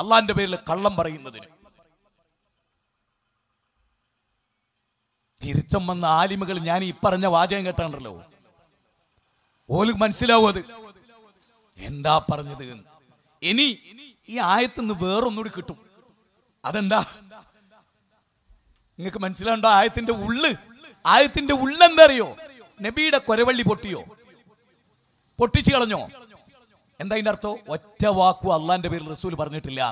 അള്ളാന്റെ പേരിൽ കള്ളം പറയുന്നതിന് തിരിച്ചം വന്ന ആലിമകൾ ഞാൻ ഈ പറഞ്ഞ വാചകം കേട്ടാണല്ലോ ഓല് മനസ്സിലാവും അത് എന്താ പറഞ്ഞത് ഇനി ഈ ആയത്തുനിന്ന് വേറൊന്നുകൂടി കിട്ടും അതെന്താ നിങ്ങൾക്ക് മനസ്സിലാണ്ടോ ആയത്തിന്റെ ഉള്ള് ആയത്തിന്റെ ഉള്ളെന്തറിയോ നബിയുടെ കൊരവള്ളി പൊട്ടിയോ പൊട്ടിച്ചു കളഞ്ഞോ എന്താ അതിൻ്റെ അർത്ഥം ഒറ്റ വാക്കു അള്ളാന്റെ പേരിൽ റസൂൽ പറഞ്ഞിട്ടില്ല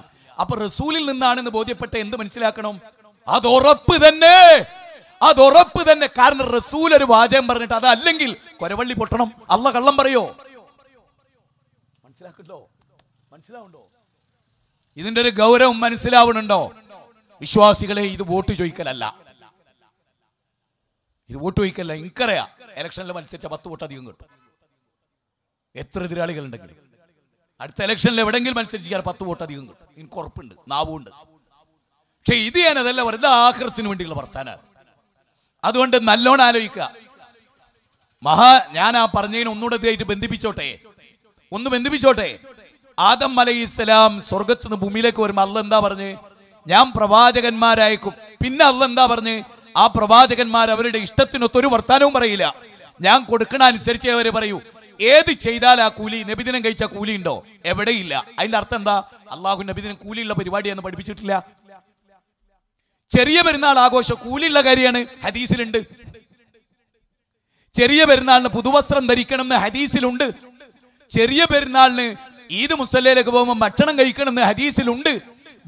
അപ്പൊ റസൂലിൽ നിന്നാണെന്ന് ബോധ്യപ്പെട്ട എന്ത് മനസ്സിലാക്കണം അത് ഉറപ്പ് തന്നെ അത് ഉറപ്പ് തന്നെ കാരണം റസൂൽ ഒരു വാചകം പറഞ്ഞിട്ട് അതല്ലെങ്കിൽ കൊരവള്ളി പൊട്ടണം അല്ല കള്ളം പറയോ മനസ്സിലാക്കണ്ടോ മനസ്സിലാവുണ്ടോ ഇതിന്റെ ഒരു ഗൗരവം മനസ്സിലാവണുണ്ടോ വിശ്വാസികളെ ഇത് വോട്ട് ചോദിക്കലല്ല ഇത് വോട്ട് ചോദിക്കല്ല എനിക്കറിയാം ഇലക്ഷനിൽ മത്സരിച്ച പത്ത് വോട്ട് അധികം കിട്ടും എത്ര എതിരാളികൾ ഉണ്ടെങ്കിലും അടുത്ത ഇലക്ഷനിൽ എവിടെങ്കിലും മത്സരിച്ചാൽ പത്ത് വോട്ട് അധികം കിട്ടും എനിക്ക് ഉറപ്പുണ്ട് നാവുണ്ട് പക്ഷെ ഇത് ഞാൻ അതല്ല വെറുതെ ആഹൃത്തിന് വേണ്ടിയുള്ള വർത്താന അതുകൊണ്ട് നല്ലോണം ആലോചിക്കുക മഹാ ഞാൻ ആ പറഞ്ഞതിന് ഒന്നുകൂടെ ഇതായിട്ട് ബന്ധിപ്പിച്ചോട്ടെ ഒന്ന് ബന്ധിപ്പിച്ചോട്ടെ ആദം അലൈഹി ഇസ്ലാം സ്വർഗത്തു നിന്ന് ഭൂമിയിലേക്ക് വരുമ്പോൾ അല്ല എന്താ പറഞ്ഞ് ഞാൻ പ്രവാചകന്മാരായിക്കും പിന്നെ അല്ല എന്താ പറഞ്ഞ് ആ പ്രവാചകന്മാർ അവരുടെ ഇഷ്ടത്തിനൊത്തൊരു വർത്താനവും പറയില്ല ഞാൻ കൊടുക്കണ അനുസരിച്ച് അവർ പറയൂ ഏത് ചെയ്താൽ ആ കൂലി നബിദിനം കഴിച്ച കൂലി ഉണ്ടോ എവിടെയില്ല അതിന്റെ അർത്ഥം എന്താ അള്ളാഹു നബിദിനം കൂലിയുള്ള എന്ന് പഠിപ്പിച്ചിട്ടില്ല ചെറിയ പെരുന്നാൾ ആഘോഷം കൂലിയുള്ള കാര്യമാണ് ഹദീസിലുണ്ട് ചെറിയ പെരുന്നാളിന് പുതുവസ്ത്രം ധരിക്കണം എന്ന് ഹദീസിലുണ്ട് ചെറിയ പെരുന്നാളിന് ഈദ് മുസല്ലയിലേക്ക് പോകുമ്പോൾ ഭക്ഷണം കഴിക്കണം എന്ന് ഹദീസിലുണ്ട്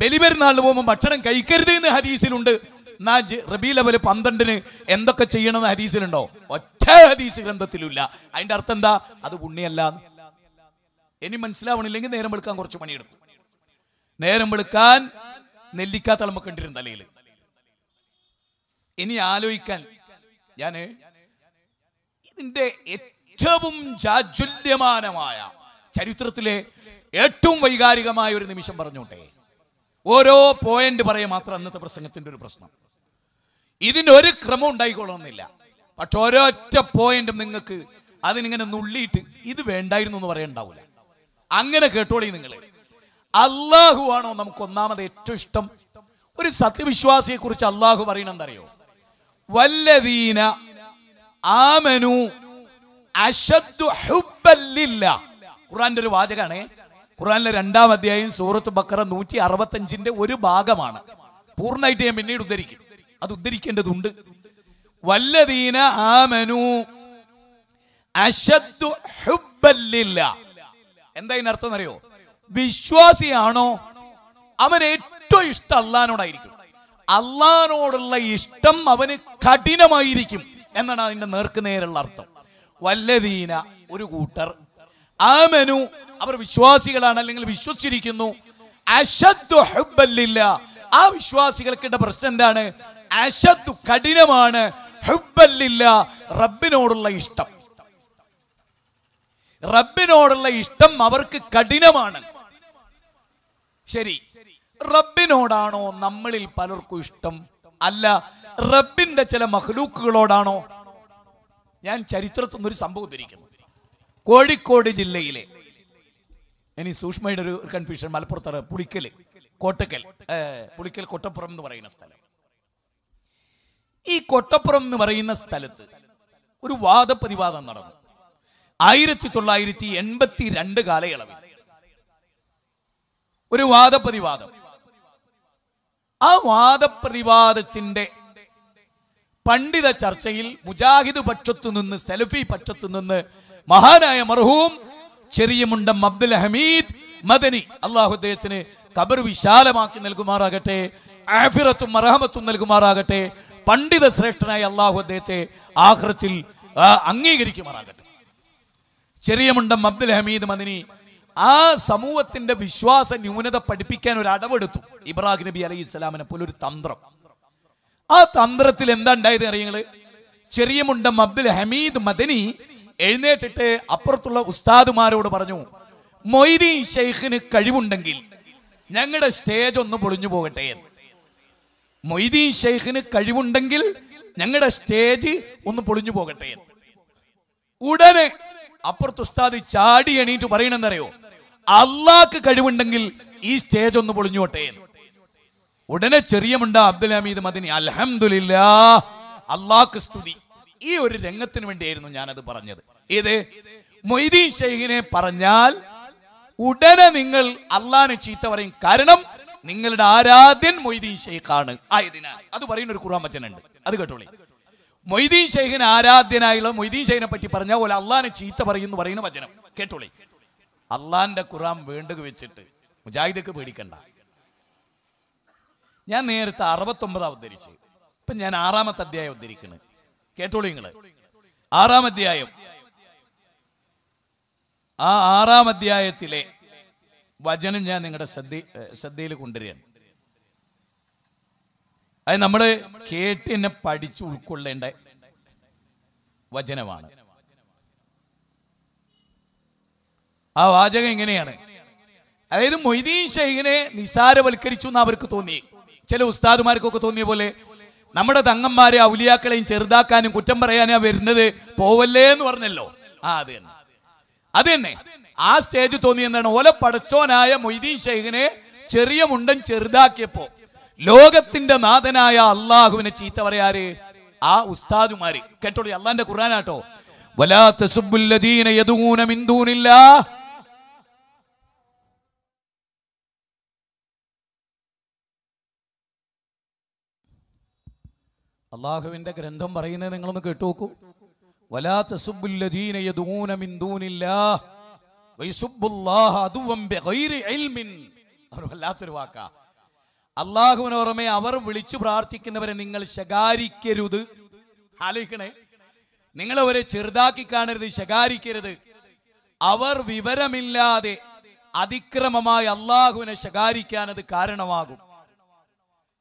ബലിപെരുന്നാളിന് പോകുമ്പോൾ ഭക്ഷണം കഴിക്കരുത് എന്ന് ഹദീസിലുണ്ട് എന്നാ റബി ലെവൽ പന്ത്രണ്ടിന് എന്തൊക്കെ ചെയ്യണം എന്ന് ഹദീസിലുണ്ടോ ഒറ്റ ഹദീസ് ഗ്രന്ഥത്തിലില്ല അതിന്റെ അർത്ഥം എന്താ അത് പുണ്യല്ല ഇനി മനസ്സിലാവണില്ലെങ്കിൽ നേരം വെളുക്കാൻ കുറച്ച് പണിയെടുക്കും നേരം വെളുക്കാൻ നെല്ലിക്ക കണ്ടിരുന്ന തലയിൽ ഇനി ആലോചിക്കാൻ ഞാൻ ഇതിന്റെ ഏറ്റവും ചാജുല്യമാനമായ ചരിത്രത്തിലെ ഏറ്റവും വൈകാരികമായ ഒരു നിമിഷം പറഞ്ഞോട്ടെ ഓരോ പോയിന്റ് പറയുക മാത്രം അന്നത്തെ പ്രസംഗത്തിന്റെ ഒരു പ്രശ്നം ഇതിന് ഒരു ക്രമം ഉണ്ടായിക്കൊള്ളണമെന്നില്ല പക്ഷെ ഒരൊറ്റ പോയിന്റും നിങ്ങൾക്ക് അതിനിങ്ങനെ നുള്ളിയിട്ട് ഇത് വേണ്ടായിരുന്നു എന്ന് പറയണ്ടാവൂല അങ്ങനെ കേട്ടോളി നിങ്ങൾ അള്ളാഹു ആണോ നമുക്ക് ഒന്നാമത് ഏറ്റവും ഇഷ്ടം ഒരു സത്യവിശ്വാസിയെ കുറിച്ച് അള്ളാഹു പറയണെന്തറിയോ വല്ലദീന ആമനു അശദ്ദു ഖുറാന്റെ ഒരു വാചകാണ് ഖുറാനിലെ രണ്ടാം അധ്യായം സൂറത്ത് ബക്കറ നൂറ്റി അറുപത്തഞ്ചിന്റെ ഒരു ഭാഗമാണ് പൂർണ്ണമായിട്ട് ഞാൻ പിന്നീട് ഉദ്ധരിക്കും അത് ഉദ്ധരിക്കേണ്ടതുണ്ട് വല്ലദീന ആമനു അശദ്ദു ഹുബ്ബല്ലില്ല എന്താ അർത്ഥം അറിയോ വിശ്വാസിയാണോ അവൻ ഏറ്റവും ഇഷ്ടം അള്ളഹാനോടായിരിക്കും അള്ളഹാനോടുള്ള ഇഷ്ടം അവന് കഠിനമായിരിക്കും എന്നാണ് അതിന്റെ നേർക്കുനേരുള്ള അർത്ഥം വല്ലദീന ഒരു കൂട്ടർ ആമനു അവർ വിശ്വാസികളാണ് അല്ലെങ്കിൽ വിശ്വസിച്ചിരിക്കുന്നു അശദ്ദു ഹുബ്ബല്ലില്ല ആ വിശ്വാസികൾക്കിട്ട പ്രശ്നം എന്താണ് അശദ്ദു കഠിനമാണ് ഹുബല്ലില്ല റബ്ബിനോടുള്ള ഇഷ്ടം റബ്ബിനോടുള്ള ഇഷ്ടം അവർക്ക് കഠിനമാണ് ശരി റബ്ബിനോടാണോ നമ്മളിൽ പലർക്കും ഇഷ്ടം അല്ല റബ്ബിന്റെ ചില മഹ്ലൂക്കുകളോടാണോ ഞാൻ ചരിത്രത്തിൽ നിന്നൊരു സംഭവം ധരിക്കുന്നു കോഴിക്കോട് ജില്ലയിലെ ഇനി സൂക്ഷ്മയുടെ ഒരു കൺഫ്യൂഷൻ മലപ്പുറത്താണ് പുളിക്കൽ കോട്ടക്കൽ പുളിക്കൽ കൊട്ടപ്പുറം എന്ന് പറയുന്ന സ്ഥലം ഈ കൊട്ടപ്പുറം എന്ന് പറയുന്ന സ്ഥലത്ത് ഒരു വാദപ്രതിവാദം നടന്നു ആയിരത്തി തൊള്ളായിരത്തി എൺപത്തി രണ്ട് കാലയളവിൽ ഒരു വാദപ്രതിവാദം ആ വാദപ്രതിവാദത്തിന്റെ പണ്ഡിത ചർച്ചയിൽ മുജാഹിദ് പക്ഷത്തു നിന്ന് സെലഫി പക്ഷത്തു നിന്ന് മഹാനായ മർഹൂം മുണ്ടം അബ്ദുൽ ഹമീദ് മദനി അള്ളാഹു അദ്ദേഹത്തിന് കബർ വിശാലമാക്കി നൽകുമാറാകട്ടെ ആഫിറത്തും മറഹമത്തും നൽകുമാറാകട്ടെ പണ്ഡിത ശ്രേഷ്ഠനായ അള്ളാഹു അദ്ദേഹത്തെ ആഹ്റത്തിൽ അംഗീകരിക്കുമാറാകട്ടെ ചെറിയ മുണ്ടം അബ്ദുൽ ഹമീദ് മദിനി ആ സമൂഹത്തിന്റെ വിശ്വാസ ന്യൂനത പഠിപ്പിക്കാൻ ഒരു അടവെടുത്തു ഇബ്രാഹിം നബി അലൈഹി ഇസ്ലാമിനെ പോലെ ഒരു തന്ത്രം ആ തന്ത്രത്തിൽ എന്താ ഉണ്ടായത് അറിയങ്ങള് ചെറിയ മുണ്ടം അബ്ദുൽ ഹമീദ് മദനി എഴുന്നേറ്റിട്ട് അപ്പുറത്തുള്ള ഉസ്താദുമാരോട് പറഞ്ഞു മൊയ്തീൻ ഷെയ്ഖിന് കഴിവുണ്ടെങ്കിൽ ഞങ്ങളുടെ സ്റ്റേജ് ഒന്ന് പൊളിഞ്ഞു പോകട്ടെ എന്ന് മൊയ്തീൻ ഷെയ്ഖിന് കഴിവുണ്ടെങ്കിൽ ഞങ്ങളുടെ സ്റ്റേജ് ഒന്ന് പൊളിഞ്ഞു പോകട്ടെ ഉടനെ അപ്പുറത്ത് ഉസ്താദ് ചാടി എണീറ്റ് പറയണെന്നറിയോ അള്ളാക്ക് കഴിവുണ്ടെങ്കിൽ ഈ സ്റ്റേജ് ഒന്ന് പോട്ടെ ഉടനെ ചെറിയ മുണ്ട അബ്ദുൽ ഹമീദ് മദിനി അലഹമില്ല അള്ളാക്ക് സ്തുതി ഈ ഒരു രംഗത്തിന് വേണ്ടിയായിരുന്നു ഞാൻ അത് പറഞ്ഞത് ഏത് മൊയ്തീൻ ഷെയ്ഖിനെ പറഞ്ഞാൽ ഉടനെ നിങ്ങൾ അള്ളാനെ ചീത്ത പറയും കാരണം നിങ്ങളുടെ ആരാധ്യൻ മൊയ്തീൻ ഷെയ്ഖാണ് ആയതിനാൽ അത് പറയുന്ന ഒരു ഖുർആൻ വചനുണ്ട് അത് കേട്ടോളി മൊയ്തീൻ ഷെയ്ഖിന് ആരാധ്യനായുള്ള മൊയ്തീൻ ഷെയ്ഖിനെ പറ്റി പറഞ്ഞ പോലെ അള്ളാഹിനെ ചീത്ത പറയുന്നു പറയുന്ന വചനം കേട്ടോളി അള്ളാന്റെ ഖുർആൻ വേണ്ടുക വെച്ചിട്ട് മുജാഹിദക്ക് പേടിക്കണ്ട ഞാൻ നേരത്തെ അറുപത്തൊമ്പത് അവതരിച്ച് ഇപ്പൊ ഞാൻ ആറാമത്തെ അധ്യായം അവതരിക്കണ് കേട്ടോളൂ നിങ്ങള് ആറാം അധ്യായം ആ ആറാം അധ്യായത്തിലെ വചനം ഞാൻ നിങ്ങളുടെ ശ്രദ്ധ ശ്രദ്ധയിൽ കൊണ്ടുവരികയാണ് അത് നമ്മൾ കേട്ട് തന്നെ പഠിച്ച് ഉൾക്കൊള്ളേണ്ട വചനമാണ് ആ വാചകം എങ്ങനെയാണ് അതായത് മൊയ്തീൻ ഷെയ്ഖിനെ നിസാരവൽക്കരിച്ചു എന്ന് അവർക്ക് തോന്നി ചില ഉസ്താദുമാർക്കൊക്കെ തോന്നിയ പോലെ നമ്മുടെ തങ്ങന്മാരെ ഔലിയാക്കളെയും ചെറുതാക്കാനും കുറ്റം പറയാനാ വരുന്നത് പോവല്ലേ എന്ന് പറഞ്ഞല്ലോ ആ അത് തന്നെ അത് തന്നെ ആ സ്റ്റേജ് തോന്നി എന്താണ് ഓല പടച്ചോനായ മൊയ്തീൻ ഷെയ്ഖിനെ ചെറിയ മുണ്ടൻ ചെറുതാക്കിയപ്പോ ലോകത്തിന്റെ നാഥനായ അള്ളാഹുവിനെ ചീത്ത പറയാറ് ആ ഉസ്താദുമാര് കേട്ടോളൂ അള്ളാന്റെ ഖുർആനാട്ടോ അള്ളാഹുവിന്റെ ഗ്രന്ഥം പറയുന്നത് നിങ്ങളൊന്ന് കേട്ടു നോക്കൂ വലാ തസുബുല്ലദീന യദൂന മിൻ അവർ വല്ലാത്തൊരു വാക്കാ അള്ളാഹുവിന് അവർ വിളിച്ചു പ്രാർത്ഥിക്കുന്നവരെ നിങ്ങൾ ശകാരിക്കരുത് ആലോചിക്കണേ നിങ്ങൾ അവരെ ചെറുതാക്കി കാണരുത് ശകാരിക്കരുത് അവർ വിവരമില്ലാതെ അതിക്രമമായി അള്ളാഹുവിനെ ശകാരിക്കാൻ അത് കാരണമാകും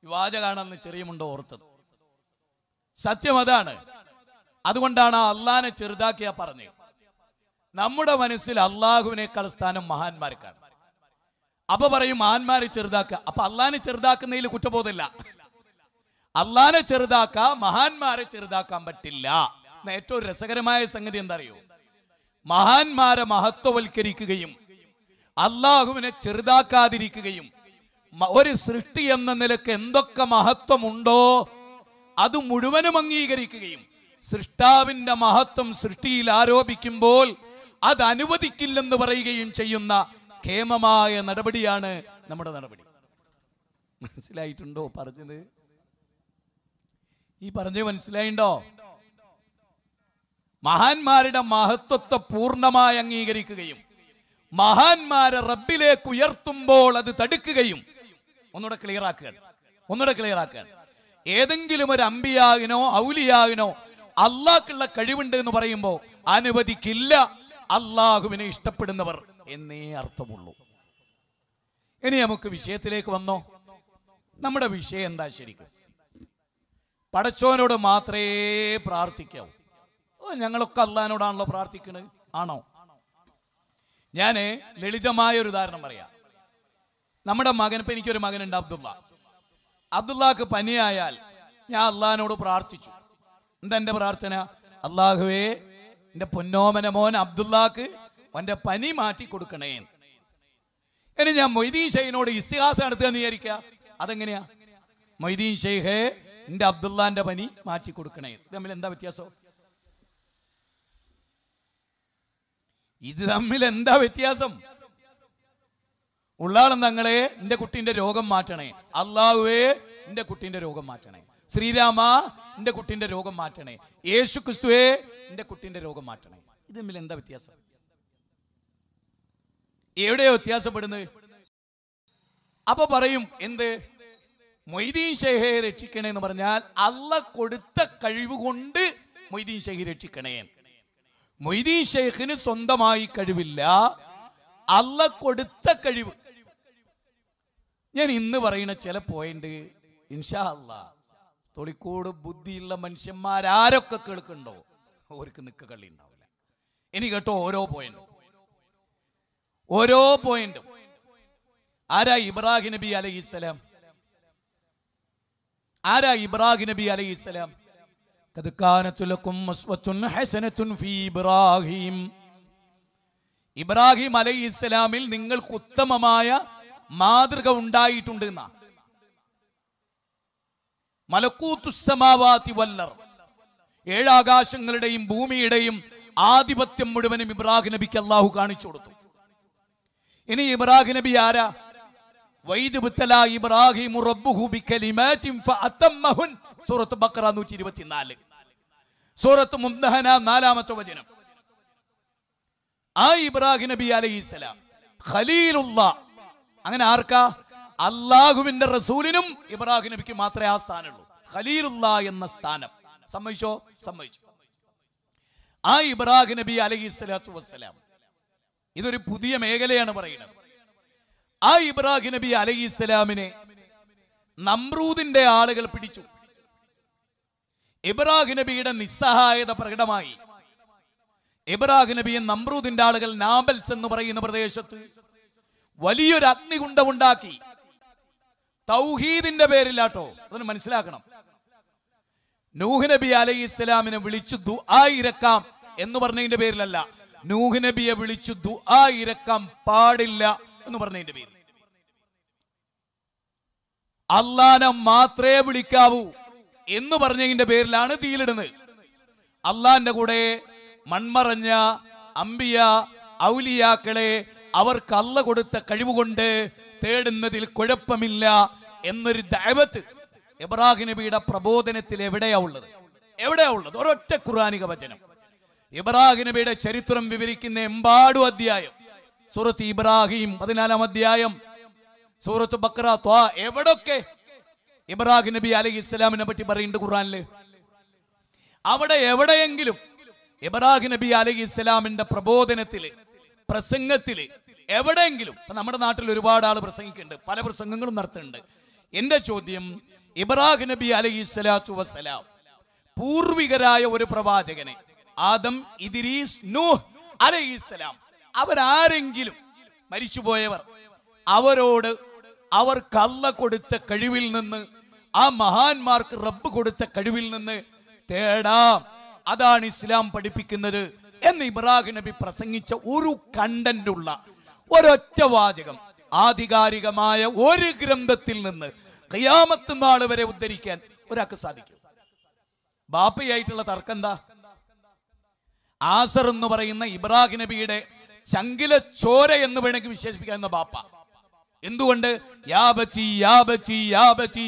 വിവാചകാണെന്ന് ചെറിയമുണ്ട് ഓർത്തത് സത്യം അതാണ് അതുകൊണ്ടാണ് ആ അള്ളാനെ ചെറുതാക്കിയാ പറഞ്ഞത് നമ്മുടെ മനസ്സിൽ അള്ളാഹുവിനേക്കാൾ സ്ഥാനം മഹാന്മാർക്കാണ് അപ്പൊ പറയും മഹാന്മാരെ ചെറുതാക്കുക അപ്പൊ അള്ളഹാനെ ചെറുതാക്കുന്നതിൽ കുറ്റബോധമില്ല അള്ളഹാനെ ചെറുതാക്ക മഹാന്മാരെ ചെറുതാക്കാൻ പറ്റില്ല ഏറ്റവും രസകരമായ സംഗതി എന്താ അറിയോ മഹാന്മാരെ മഹത്വവൽക്കരിക്കുകയും അള്ളാഹുവിനെ ചെറുതാക്കാതിരിക്കുകയും ഒരു സൃഷ്ടി എന്ന നിലക്ക് എന്തൊക്കെ മഹത്വമുണ്ടോ അത് മുഴുവനും അംഗീകരിക്കുകയും സൃഷ്ടാവിന്റെ മഹത്വം സൃഷ്ടിയിൽ ആരോപിക്കുമ്പോൾ അത് അനുവദിക്കില്ലെന്ന് പറയുകയും ചെയ്യുന്ന കേമമായ നടപടിയാണ് നമ്മുടെ നടപടി മനസ്സിലായിട്ടുണ്ടോ പറഞ്ഞത് ഈ പറഞ്ഞ് മനസ്സിലായിണ്ടോ മഹാന്മാരുടെ മഹത്വത്തെ പൂർണ്ണമായി അംഗീകരിക്കുകയും മഹാന്മാരെ റബ്ബിലേക്ക് ഉയർത്തുമ്പോൾ അത് തടുക്കുകയും ഒന്നുകൂടെ ക്ലിയർ ആക്കുക ഒന്നുകൂടെ ക്ലിയർ ആക്കുക ഏതെങ്കിലും ഒരു അമ്പിയാകിനോ ഔലിയാകിനോ അള്ളാക്കുള്ള കഴിവുണ്ട് എന്ന് പറയുമ്പോൾ അനുവദിക്കില്ല അള്ളാഹുവിനെ ഇഷ്ടപ്പെടുന്നവർ എന്നേ അർത്ഥമുള്ളൂ ഇനി നമുക്ക് വിഷയത്തിലേക്ക് വന്നോ നമ്മുടെ വിഷയം എന്താ ശരിക്കും പടച്ചോനോട് മാത്രമേ പ്രാർത്ഥിക്കാവൂ ഓ ഞങ്ങളൊക്കെ അള്ളഹാനോടാണല്ലോ പ്രാർത്ഥിക്കുന്നത് ആണോ ഞാൻ ലളിതമായ ഒരു ഉദാഹരണം പറയാം നമ്മുടെ മകൻ ഇപ്പൊ എനിക്കൊരു മകനുണ്ട് അബ്ദുള്ള അബ്ദുള്ളക്ക് പനിയായാൽ ഞാൻ അള്ളഹാനോട് പ്രാർത്ഥിച്ചു എന്താ എന്റെ പ്രാർത്ഥന അള്ളാഹുവേ എന്റെ പൊന്നോമന മോൻ അബ്ദുല്ലാക്ക് അവൻ്റെ പനി മാറ്റി കൊടുക്കണേ ഇനി ഞാൻ മൊയ്തീൻ ഷെയ്ഖിനോട് ഇസ്തിഹാസ നടത്തുക എന്ന് വിചാരിക്കുക അതെങ്ങനെയാ മൊയ്തീൻ ഷെയ്ഖ് എന്റെ അബ്ദുല്ലാന്റെ പനി മാറ്റി കൊടുക്കണേ തമ്മിൽ എന്താ വ്യത്യാസം ഇത് തമ്മിൽ എന്താ വ്യത്യാസം ഉള്ളാളും തങ്ങളെ എന്റെ കുട്ടിന്റെ രോഗം മാറ്റണേ അള്ളാഹുവേ എന്റെ കുട്ടിന്റെ രോഗം മാറ്റണേ ശ്രീരാമ എന്റെ കുട്ടിന്റെ രോഗം മാറ്റണേ യേശു ക്രിസ്തുവേ എന്റെ കുട്ടിന്റെ രോഗം മാറ്റണേ ഇത് തമ്മിൽ എന്താ വ്യത്യാസം എവിടെയോ വ്യത്യാസപ്പെടുന്നത് അപ്പൊ പറയും എന്ത് മൊയ്തീൻ ഷെഹയെ രക്ഷിക്കണേ എന്ന് പറഞ്ഞാൽ അള്ള കൊടുത്ത കഴിവ് കൊണ്ട് മൊയ്തീൻ ഷെഹി രക്ഷിക്കണേ മൊയ്തീൻ ഷെയ്ഖിന് സ്വന്തമായി കഴിവില്ല അല്ല കൊടുത്ത കഴിവ് ഞാൻ ഇന്ന് പറയുന്ന ചില പോയിന്റ് ഇൻഷാ അള്ളാ തൊളിക്കോട് ബുദ്ധിയുള്ള മനുഷ്യന്മാരാരൊക്കെ കേൾക്കുന്നുണ്ടോ അവർക്ക് നിൽക്ക കള്ളി ഉണ്ടാവില്ല ഇനി കേട്ടോ ഓരോ പോയിന്റും ഓരോ പോയിന്റും ആരാ ഇബ്രാഹിം നബി അലൈഹിസ്സലാം ആരാ ഇബ്രാഹിം നബി അലഹിസ്സലാം ഇബ്രാഹിം ഇബ്രാഹിം അലൈഹിസ്സലാമിൽ നിങ്ങൾക്ക് ഉത്തമമായ മാതൃക ഉണ്ടായിട്ടുണ്ട് എന്നാ മലക്കൂത്തുസമാവാതി വല്ലർ ഏഴാകാശങ്ങളുടെയും ഭൂമിയുടെയും ആധിപത്യം മുഴുവനും ഇബ്രാഹിം നബിക്ക് അള്ളാഹു കാണിച്ചു കൊടുത്തു ഇനി ഇബ്രാഹിം നബി ആരാ വൈദ്യുബുത്തല ഇബ്രാഹിം സൂറത്ത് ബക്കറ നൂറ്റി ഇരുപത്തിനാല് സൂറത്ത് മുംദഹന നാലാമത്തെ വചനം ആ ഇബ്രാഹിം നബി അലൈഹിസ്സലാം ഖലീലുള്ള അങ്ങനെ ആർക്കാ അള്ളാഹുവിന്റെ റസൂലിനും ഇബ്രാഹിം നബിക്ക് മാത്രമേ ആ സ്ഥാനമുള്ളൂ ഖലീലുള്ള എന്ന സ്ഥാനം സമ്മതിച്ചോ സമ്മതിച്ചു ആ ഇബ്രാഹിം നബി അലഹി സ്വലാത്തു വസ്സലാം ഇതൊരു പുതിയ മേഖലയാണ് പറയുന്നത് ആ ഇബ്രാഹിം നബി അലഹി ഇസ്ലാമിനെ നമ്രൂദിന്റെ ആളുകൾ പിടിച്ചു ഇബ്രാഹിം നബിയുടെ നിസ്സഹായത പ്രകടമായി ഇബ്രാഹിം നബിയെ നമ്രൂദിന്റെ ആളുകൾ നാബൽസ് എന്ന് പറയുന്ന പ്രദേശത്ത് വലിയൊരു അഗ്നികുണ്ടമുണ്ടാക്കി തൗഹീദിന്റെ പേരില്ലാട്ടോ അതൊന്ന് മനസ്സിലാക്കണം നൂഹ് നബി അലൈഹി ഇസ്ലാമിനെ വിളിച്ചു ദുആ ഇരക്കാം എന്ന് പറഞ്ഞതിന്റെ പേരിലല്ല നൂഹ് നബിയെ വിളിച്ചു ദുആ ഇരക്കാൻ പാടില്ല എന്ന് പറഞ്ഞതിന്റെ പേരിൽ അള്ളാനെ മാത്രമേ വിളിക്കാവൂ എന്ന് പറഞ്ഞതിന്റെ പേരിലാണ് തീയിലിടുന്നത് അള്ളാന്റെ കൂടെ മൺമറഞ്ഞ അമ്പിയ ഔലിയാക്കളെ അവർക്ക് അല്ല കൊടുത്ത കഴിവുകൊണ്ട് തേടുന്നതിൽ കുഴപ്പമില്ല എന്നൊരു ദൈവത്ത് ഇബ്രാഹിം നബിയുടെ പ്രബോധനത്തിൽ എവിടെയാ ഉള്ളത് എവിടെയാ ഉള്ളത് ഒരൊറ്റ ഖുറാനിക വചനം ഇബ്രാഹിം നബിയുടെ ചരിത്രം വിവരിക്കുന്ന എമ്പാടും അധ്യായം സൂറത്ത് ഇബ്രാഹിം പതിനാലാം അധ്യായം സൂറത്ത് ബക്ര ത്വാ എവിടൊക്കെ ഇബ്രാഹിം നബി അലി ഇസ്ലാമിനെ പറ്റി പറയുന്നുണ്ട് ഖുറാനില് അവിടെ എവിടെയെങ്കിലും ഇബ്രാഹിം നബി അലി ഇസ്ലാമിന്റെ പ്രബോധനത്തില് പ്രസംഗത്തില് എവിടെയെങ്കിലും നമ്മുടെ നാട്ടിൽ ഒരുപാട് ആൾ പ്രസംഗിക്കുന്നുണ്ട് പല പ്രസംഗങ്ങളും നടത്തുന്നുണ്ട് എന്റെ ചോദ്യം ഇബ്രാഹിം നബി അലഹി സ്വലാത്തു വസ്സലാം പൂർവികരായ ഒരു പ്രവാചകനെ ആദം ഇദിരീസ് നൂഹ് അലഹിസ്സലാം അവരാരെങ്കിലും മരിച്ചുപോയവർ അവരോട് അവർക്ക് കള്ള കൊടുത്ത കഴിവിൽ നിന്ന് ആ മഹാന്മാർക്ക് റബ്ബ് കൊടുത്ത കഴിവിൽ നിന്ന് തേടാം അതാണ് ഇസ്ലാം പഠിപ്പിക്കുന്നത് എന്ന് ഇബ്രാഹിം നബി പ്രസംഗിച്ച ഒരു കണ്ടന്റുള്ള ഒരൊറ്റ വാചകം ആധികാരികമായ ഒരു ഗ്രന്ഥത്തിൽ നിന്ന് കയ്യാമത്ത് നാൾ വരെ ഉദ്ധരിക്കാൻ ഒരാൾക്ക് സാധിക്കും ബാപ്പയായിട്ടുള്ള തർക്കം എന്താ ആസർ എന്ന് പറയുന്ന ഇബ്രാഹിം നബിയുടെ ചങ്കില ചോര എന്ന് വേണമെങ്കിൽ വിശേഷിപ്പിക്കാവുന്ന ബാപ്പ എന്തുകൊണ്ട് യാബച്ചി യാബച്ചി യാബച്ചി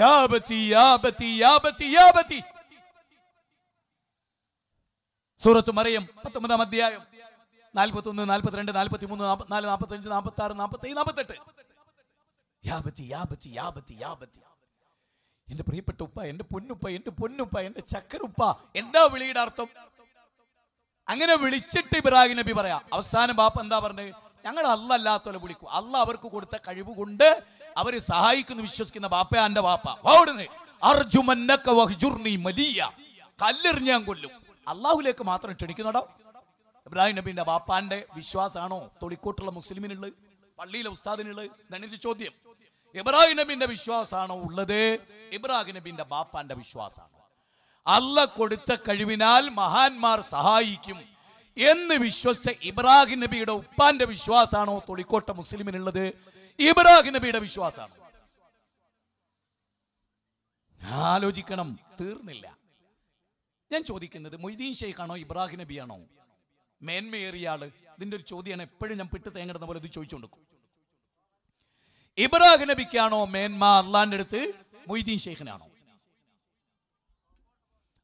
യാബച്ചി യാബച്ചി യാബച്ചി യാബച്ചി സൂറത്ത് മറിയം പത്തൊമ്പതാം അധ്യായം നാൽപ്പത്തൊന്ന് നാൽപ്പത്തിരണ്ട് നാൽപ്പത്തി മൂന്ന് നാല് നാൽപ്പത്തി അഞ്ച് നാൽപ്പത്തി ആറ് നാൽപ്പത്തി നാൽപ്പത്തെട്ട് യാപത്തി യാപത്തി യാപത്തി യാപത്തി എന്റെ പ്രിയപ്പെട്ട ഉപ്പ എന്റെ പൊന്നുപ്പ എന്റെ പൊന്നുപ്പ എന്റെ ചക്കരുപ്പ എന്താ വിളിയുടെ അർത്ഥം അങ്ങനെ വിളിച്ചിട്ട് ഇബ്രാഹിം നബി പറയാം അവസാനം ബാപ്പ എന്താ പറഞ്ഞത് ഞങ്ങൾ അല്ല അല്ലാത്തവരെ വിളിക്കും അല്ല അവർക്ക് കൊടുത്ത കഴിവ് കൊണ്ട് അവർ സഹായിക്കുന്നു വിശ്വസിക്കുന്ന ബാപ്പ എൻ്റെ ബാപ്പ ഓടുന്നേ അർജുമന്നക്ക വഹ്ജുർണി മലിയ കല്ലെറിഞ്ഞാൻ കൊല്ലും അള്ളാഹുലേക്ക് മാത്രം ക്ഷണിക്കുന്നടോ ഇബ്രാഹിം നബീൻ്റെ വാപ്പാന്റെ വിശ്വാസമാണോ തൊളിക്കോട്ടുള്ള മുസ്ലിമിനുള്ളത് പള്ളിയിലെ ഉസ്താദിനുള്ളത് ഇതാണ് ചോദ്യം ഇബ്രാഹിം നബീൻ്റെ വിശ്വാസമാണോ ഉള്ളത് ഇബ്രാഹിം നബീൻ്റെ ബാപ്പാന്റെ വിശ്വാസമാണ് അല്ല കൊടുത്ത കഴിവിനാൽ മഹാന്മാർ സഹായിക്കും എന്ന് വിശ്വസിച്ച ഇബ്രാഹിം നബിയുടെ ഉപ്പാന്റെ വിശ്വാസമാണോ തൊളിക്കോട്ട മുസ്ലിമിനുള്ളത് ഇബ്രാഹിം നബിയുടെ വിശ്വാസമാണ് ആലോചിക്കണം തീർന്നില്ല ഞാൻ ചോദിക്കുന്നത് മൊയ്തീൻ ഷെയ്ഖാണോ ഇബ്രാഹിം നബിയാണോ മേന്മയേറിയ ആള് ഇതിന്റെ ഒരു ചോദ്യമാണ് എപ്പോഴും ഞാൻ പിട്ട് തേങ്ങടുന്ന പോലെ ഇത് ചോദിച്ചുകൊടുക്കും ഇബ്രാഹിം നബിക്കാണോ മേന്മ അള്ളാന്റെ അടുത്ത് മൊയ്തീൻ ഷെയ്ഖിനാണോ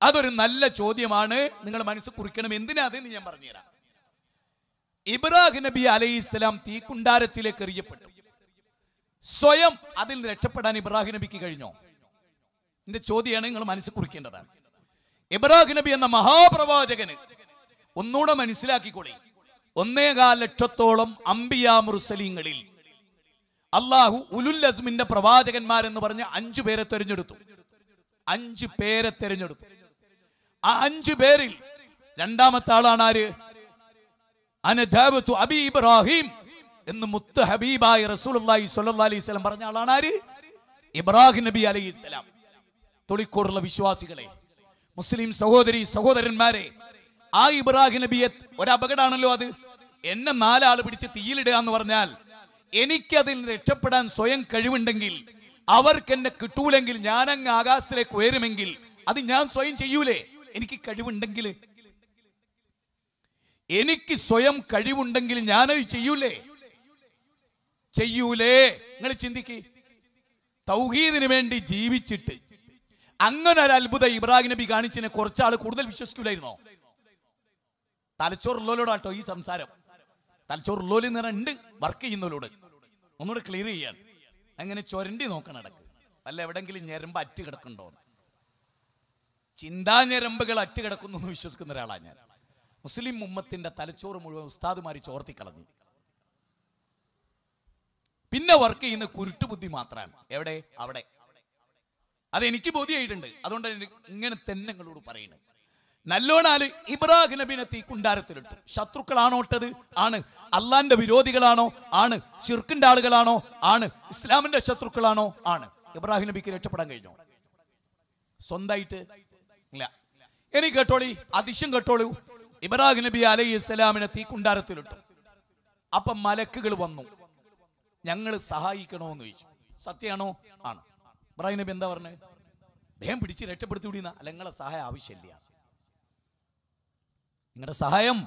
അതൊരു നല്ല ചോദ്യമാണ് നിങ്ങൾ മനസ്സ് കുറിക്കണം എന്തിനാതെന്ന് ഞാൻ പറഞ്ഞുതരാം ഇബ്രാഹിം നബി അലൈഹി ഇസ്ലാം തീക്കുണ്ടാരത്തിലേക്ക് എറിയപ്പെട്ടു സ്വയം അതിൽ രക്ഷപ്പെടാൻ ഇബ്രാഹിം നബിക്ക് കഴിഞ്ഞോ എന്റെ ചോദ്യമാണ് നിങ്ങൾ മനസ്സ് കുറിക്കേണ്ടതാണ് ഇബ്രാഹിം നബി എന്ന മഹാപ്രവാചകന് ഒന്നുകൂടെ മനസ്സിലാക്കിക്കൊള്ളി ഒന്നേകാൽ ലക്ഷത്തോളം അംബിയ മുർസലീങ്ങളിൽ അള്ളാഹു ഉലുൽ അസ്മിന്റെ പ്രവാചകന്മാരെന്ന് പറഞ്ഞ അഞ്ചു പേരെ തെരഞ്ഞെടുത്തു അഞ്ചു പേരെ തെരഞ്ഞെടുത്തു ആ അഞ്ചു പേരിൽ രണ്ടാമത്തെ ആളാണ് ആര് അനധാബത്തു അബി ഇബ്രാഹിം എന്ന് മുത്ത് ഹബീബായി റസൂലി സല്ലാ അലൈഹി സ്വലം പറഞ്ഞ ആളാണ് ആര് ഇബ്രാഹിം നബി അലൈഹി സ്വലാം തൊളിക്കോടുള്ള വിശ്വാസികളെ മുസ്ലിം സഹോദരി സഹോദരന്മാരെ ആ ഇബ്രാഹിം നബിയെ ഒരപകടമാണല്ലോ അത് എന്നെ നാലാൾ പിടിച്ച് തീയിലിടുക എന്ന് പറഞ്ഞാൽ എനിക്കതിൽ രക്ഷപ്പെടാൻ സ്വയം കഴിവുണ്ടെങ്കിൽ അവർക്ക് എന്നെ കിട്ടൂലെങ്കിൽ ഞാനങ്ങ് ആകാശത്തിലേക്ക് ഉയരുമെങ്കിൽ അത് ഞാൻ സ്വയം ചെയ്യൂലേ എനിക്ക് കഴിവുണ്ടെങ്കിൽ എനിക്ക് സ്വയം കഴിവുണ്ടെങ്കിൽ ഞാനത് ചെയ്യൂലേ ചെയ്യൂലേ നിങ്ങൾ ചിന്തിക്ക് തൗഹീദിന് വേണ്ടി ജീവിച്ചിട്ട് അങ്ങനെ ഒരു അത്ഭുത ഇബ്രാഹിം നബി കാണിച്ചതിനെ കുറച്ചാൾ കൂടുതൽ വിശ്വസിക്കൂലായിരുന്നോ തലച്ചോറ് കേട്ടോ ഈ സംസാരം തലച്ചോറുള്ളോലി എന്ന് ഉണ്ട് വർക്ക് ചെയ്യുന്നവരോട് ഒന്നുകൂടെ ക്ലിയർ ചെയ്യാൻ അങ്ങനെ ചൊരണ്ടി നോക്കണം ഇടക്ക് അല്ല എവിടെങ്കിലും ഞരമ്പ് അറ്റ് കിടക്കണ്ടോ ചിന്താ ഞരമ്പുകൾ അറ്റ് കിടക്കുന്നു എന്ന് വിശ്വസിക്കുന്ന ഒരാളാണ് ഞാൻ മുസ്ലിം ഉമ്മത്തിന്റെ തലച്ചോറ് മുഴുവൻ ചോർത്തി ചോർത്തിക്കളഞ്ഞു പിന്നെ വർക്ക് ചെയ്യുന്ന കുരുട്ടു ബുദ്ധി മാത്രമാണ് എവിടെ അവിടെ അതെനിക്ക് ബോധ്യമായിട്ടുണ്ട് അതുകൊണ്ട് ഇങ്ങനെ തന്നെ നിങ്ങളോട് പറയുന്നത് നല്ലോണാല് ഇബ്രാഹിം നബിനെ തീ കുണ്ടാരത്തിലിട്ടു ശത്രുക്കളാണോ ഇട്ടത് ആണ് അള്ളാന്റെ വിരോധികളാണോ ആണ് ചിർക്കിന്റെ ആളുകളാണോ ആണ് ഇസ്ലാമിന്റെ ശത്രുക്കളാണോ ആണ് ഇബ്രാഹിം നബിക്ക് രക്ഷപ്പെടാൻ കഴിഞ്ഞോ സ്വന്തമായിട്ട് ഇല്ല ഇനി കേട്ടോളി അതിശയം കേട്ടോളൂ ഇബ്രാഹിം നബി അലൈഹി ഇസ്ലാമിനെ തീ കുണ്ടാരത്തിലിട്ടു അപ്പൊ മലക്കുകൾ വന്നു ഞങ്ങൾ സഹായിക്കണോന്ന് ചോദിച്ചു സത്യമാണോ ആണ് ഇബ്രാഹിം നബി എന്താ പറഞ്ഞത് ഭയം പിടിച്ച് രക്ഷപ്പെടുത്തി വിടുന്ന അല്ലെങ്കിൽ സഹായം ആവശ്യമില്ല നിങ്ങളുടെ സഹായം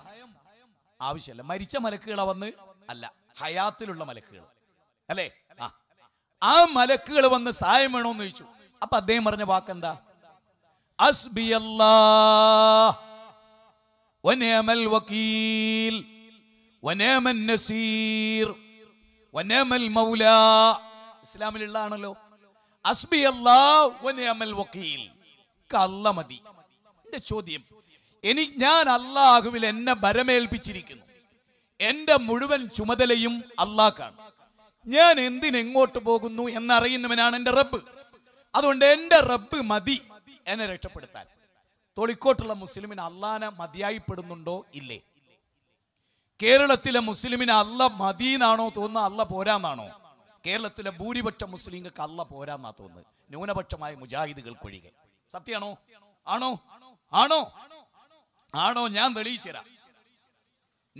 ആവശ്യമല്ല മരിച്ച മലക്കുകളാ വന്ന് അല്ല ഹയാത്തിലുള്ള മലക്കുകൾ അല്ലേ ആ ആ മലക്കുകൾ വന്ന് സഹായം വേണോന്ന് ചോദിച്ചു അപ്പൊ അദ്ദേഹം പറഞ്ഞ വാക്കെന്താ ഇസ്ലാമിലുള്ളതാണല്ലോ അസ്ബി അല്ലാ വക്കീൽ കല്ല മതി എന്റെ ചോദ്യം ഇനി ഞാൻ അള്ളാഹുവിൽ എന്നെ ഭരമേൽപ്പിച്ചിരിക്കുന്നു എൻ്റെ മുഴുവൻ ചുമതലയും അള്ളാഹാണ് ഞാൻ എന്തിനെങ്ങോട്ട് പോകുന്നു എന്നറിയുന്നവനാണ് എൻ്റെ റബ്ബ് അതുകൊണ്ട് എൻ്റെ റബ്ബ് മതി എന്നെ രക്ഷപ്പെടുത്താൻ തൊളിക്കോട്ടുള്ള മുസ്ലിമിന് അള്ളാനെ മതിയായിപ്പെടുന്നുണ്ടോ ഇല്ലേ കേരളത്തിലെ മുസ്ലിമിന് അല്ല മതിയെന്നാണോ തോന്നുന്നത് അല്ല പോരാന്നാണോ കേരളത്തിലെ ഭൂരിപക്ഷ മുസ്ലിങ്ങൾക്ക് അല്ല പോരാന്നാ തോന്നുന്നത് ന്യൂനപക്ഷമായ മുജാഹിദുകൾക്കൊഴികെ സത്യമാണോ ആണോ ആണോ ആണോ ഞാൻ തെളിയിച്ചു തരാം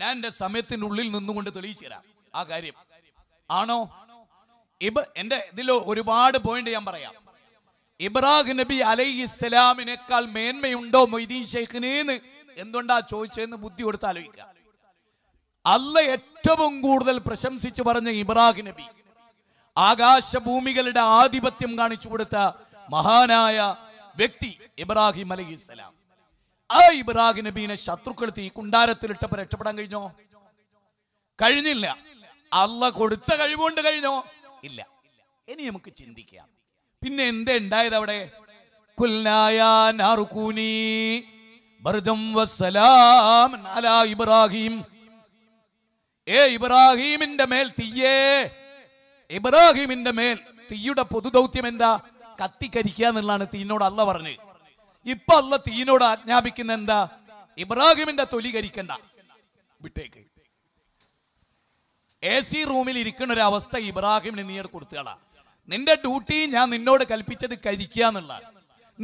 ഞാൻ എൻ്റെ സമയത്തിനുള്ളിൽ നിന്നുകൊണ്ട് തെളിയിച്ചു തരാം ആ കാര്യം ആണോ ഇബ എൻ്റെ ഇതിൽ ഒരുപാട് പോയിന്റ് ഞാൻ പറയാം ഇബ്രാഹിം നബി അലൈഹി ഇസ്ലാമിനേക്കാൾ മേന്മയുണ്ടോ മൊയ്തീൻ ഷെയ്ഖിനേന്ന് എന്തുകൊണ്ടാ ചോദിച്ചതെന്ന് ബുദ്ധി കൊടുത്ത് ആലോചിക്കുക അല്ല ഏറ്റവും കൂടുതൽ പ്രശംസിച്ചു പറഞ്ഞ ഇബ്രാഹിം നബി ആകാശഭൂമികളുടെ ആധിപത്യം കാണിച്ചു കൊടുത്ത മഹാനായ വ്യക്തി ഇബ്രാഹിം അലൈഹിസ്സലാം ആ ഇബ്രാഹിം നബീനെ ശത്രുക്കൾ തീ കുണ്ടാരത്തിലിട്ടപ്പോ രക്ഷപ്പെടാൻ കഴിഞ്ഞോ കഴിഞ്ഞില്ല അല്ല കൊടുത്ത കഴിവുകൊണ്ട് കഴിഞ്ഞോ ഇല്ല ഇനി നമുക്ക് ചിന്തിക്കാം പിന്നെ എന്താ ഉണ്ടായത് അവിടെ ഇബ്രാഹിം ഏ ഇബ്രാഹിമിന്റെ മേൽ തീയേ ഇബ്രാഹിമിന്റെ മേൽ തീയുടെ പൊതുദൗത്യം എന്താ കത്തിക്കരിക്കുക എന്നുള്ളതാണ് തീനോട് അല്ല പറഞ്ഞത് ഇപ്പൊ അള്ള തീനോട് ആജ്ഞാപിക്കുന്ന എന്താ ഇബ്രാഹിമിന്റെ തൊലി കരിക്കണ്ട വിട്ടേക്ക് എ സി റൂമിൽ ഇരിക്കുന്ന ഒരു അവസ്ഥ ഇബ്രാഹിമിന് നീ കൊടുത്തുകളാ നിന്റെ ഡ്യൂട്ടി ഞാൻ നിന്നോട് കൽപ്പിച്ചത് കരിക്കുക എന്നുള്ള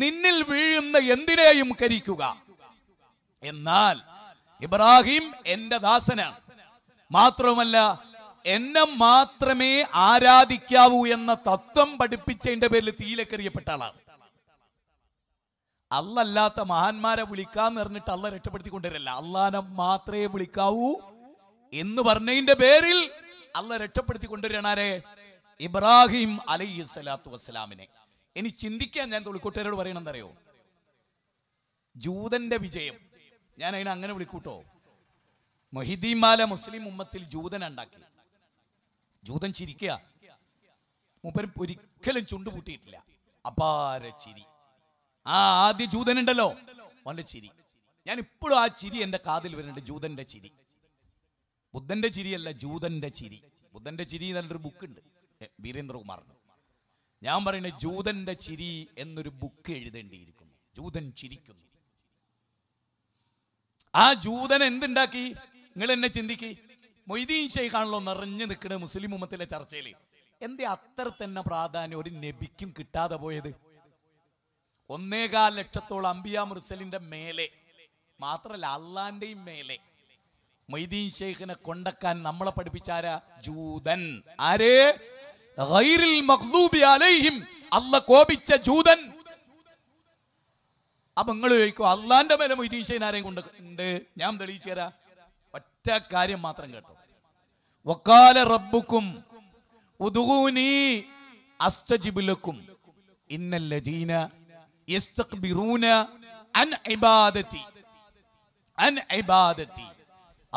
നിന്നിൽ വീഴുന്ന എന്തിനേയും കരിക്കുക എന്നാൽ ഇബ്രാഹിം എന്റെ ദാസനാണ് മാത്രവുമല്ല എന്നെ മാത്രമേ ആരാധിക്കാവൂ എന്ന തത്വം പഠിപ്പിച്ചതിന്റെ പേരിൽ തീയിലേക്കെറിയപ്പെട്ട ആളാണ് അല്ലല്ലാത്ത മഹാന്മാരെ വിളിക്കാന്ന് പറഞ്ഞിട്ട് അല്ല രക്ഷപ്പെടുത്തി കൊണ്ടുവരില്ല അള്ളാനെ മാത്രമേ വിളിക്കാവൂ എന്ന് പറഞ്ഞതിന്റെ പേരിൽ അല്ല രക്ഷപ്പെടുത്തി കൊണ്ടുവരണാരെ ഇബ്രാഹിം അലൈഹി സ്വലാത്തു വസ്സലാമിനെ ഇനി ചിന്തിക്കാൻ ഞാൻ തൊളിക്കുട്ടരോട് പറയണെന്തറിയോ ജൂതന്റെ വിജയം ഞാൻ അതിനെ അങ്ങനെ വിളിക്കൂട്ടോ മൊഹിദീമാല മുസ്ലിം ഉമ്മത്തിൽ ജൂതൻ ഉണ്ടാക്കി ജൂതൻ ചിരിക്കുക മൂപ്പരും ഒരിക്കലും ചുണ്ടുപൂട്ടിയിട്ടില്ല അപാര ചിരി ആ ആദ്യ ജൂതനുണ്ടല്ലോ അവന്റെ ചിരി ഞാൻ ഇപ്പോഴും ആ ചിരി എൻ്റെ കാതിൽ വരുന്നുണ്ട് ജൂതന്റെ ചിരി ബുദ്ധന്റെ ചിരിയല്ല ജൂതന്റെ ചിരി ബുദ്ധന്റെ ചിരി എന്നൊരു ഉണ്ട് വീരേന്ദ്രകുമാറിന് ഞാൻ പറയുന്നത് ജൂതന്റെ ചിരി എന്നൊരു ബുക്ക് എഴുതേണ്ടിയിരിക്കുന്നു ജൂതൻ ചിരിക്കുന്നു ആ ജൂതൻ എന്തുണ്ടാക്കി നിങ്ങൾ എന്നെ ചിന്തിക്കി മൊയ്തീൻ ഷെയ്ഖാണല്ലോ നിറഞ്ഞു നിൽക്കുന്ന മുസ്ലിം ഉമ്മത്തിലെ ചർച്ചയിൽ എന്റെ അത്ര തന്നെ പ്രാധാന്യം ഒരു നബിക്കും കിട്ടാതെ പോയത് ഒന്നേകാൽ ലക്ഷത്തോളം അമ്പിയ മുർസലിന്റെ മേലെ മാത്രല്ല അള്ളാന്റെയും മേലെ മൊയ്തീൻ ഷെയ്ഖിനെ കൊണ്ടക്കാൻ നമ്മളെ പഠിപ്പിച്ചാരാ ജൂതൻ ആരേ അലൈഹിം അല്ല കോപിച്ച ജൂതൻ അപ്പൊ നിങ്ങൾ ചോദിക്കും അള്ളാന്റെ മേലെ മൊയ്തീൻ ഷെയ്ഖിൻ ആരെയും കൊണ്ട് ഉണ്ട് ഞാൻ തെളിയിച്ചു തരാ ഒറ്റ കാര്യം മാത്രം കേട്ടോ വക്കാല റബ്ബുക്കും ഉദുഗൂനി അസ്തജിബുലക്കും ഇന്നല്ലദീന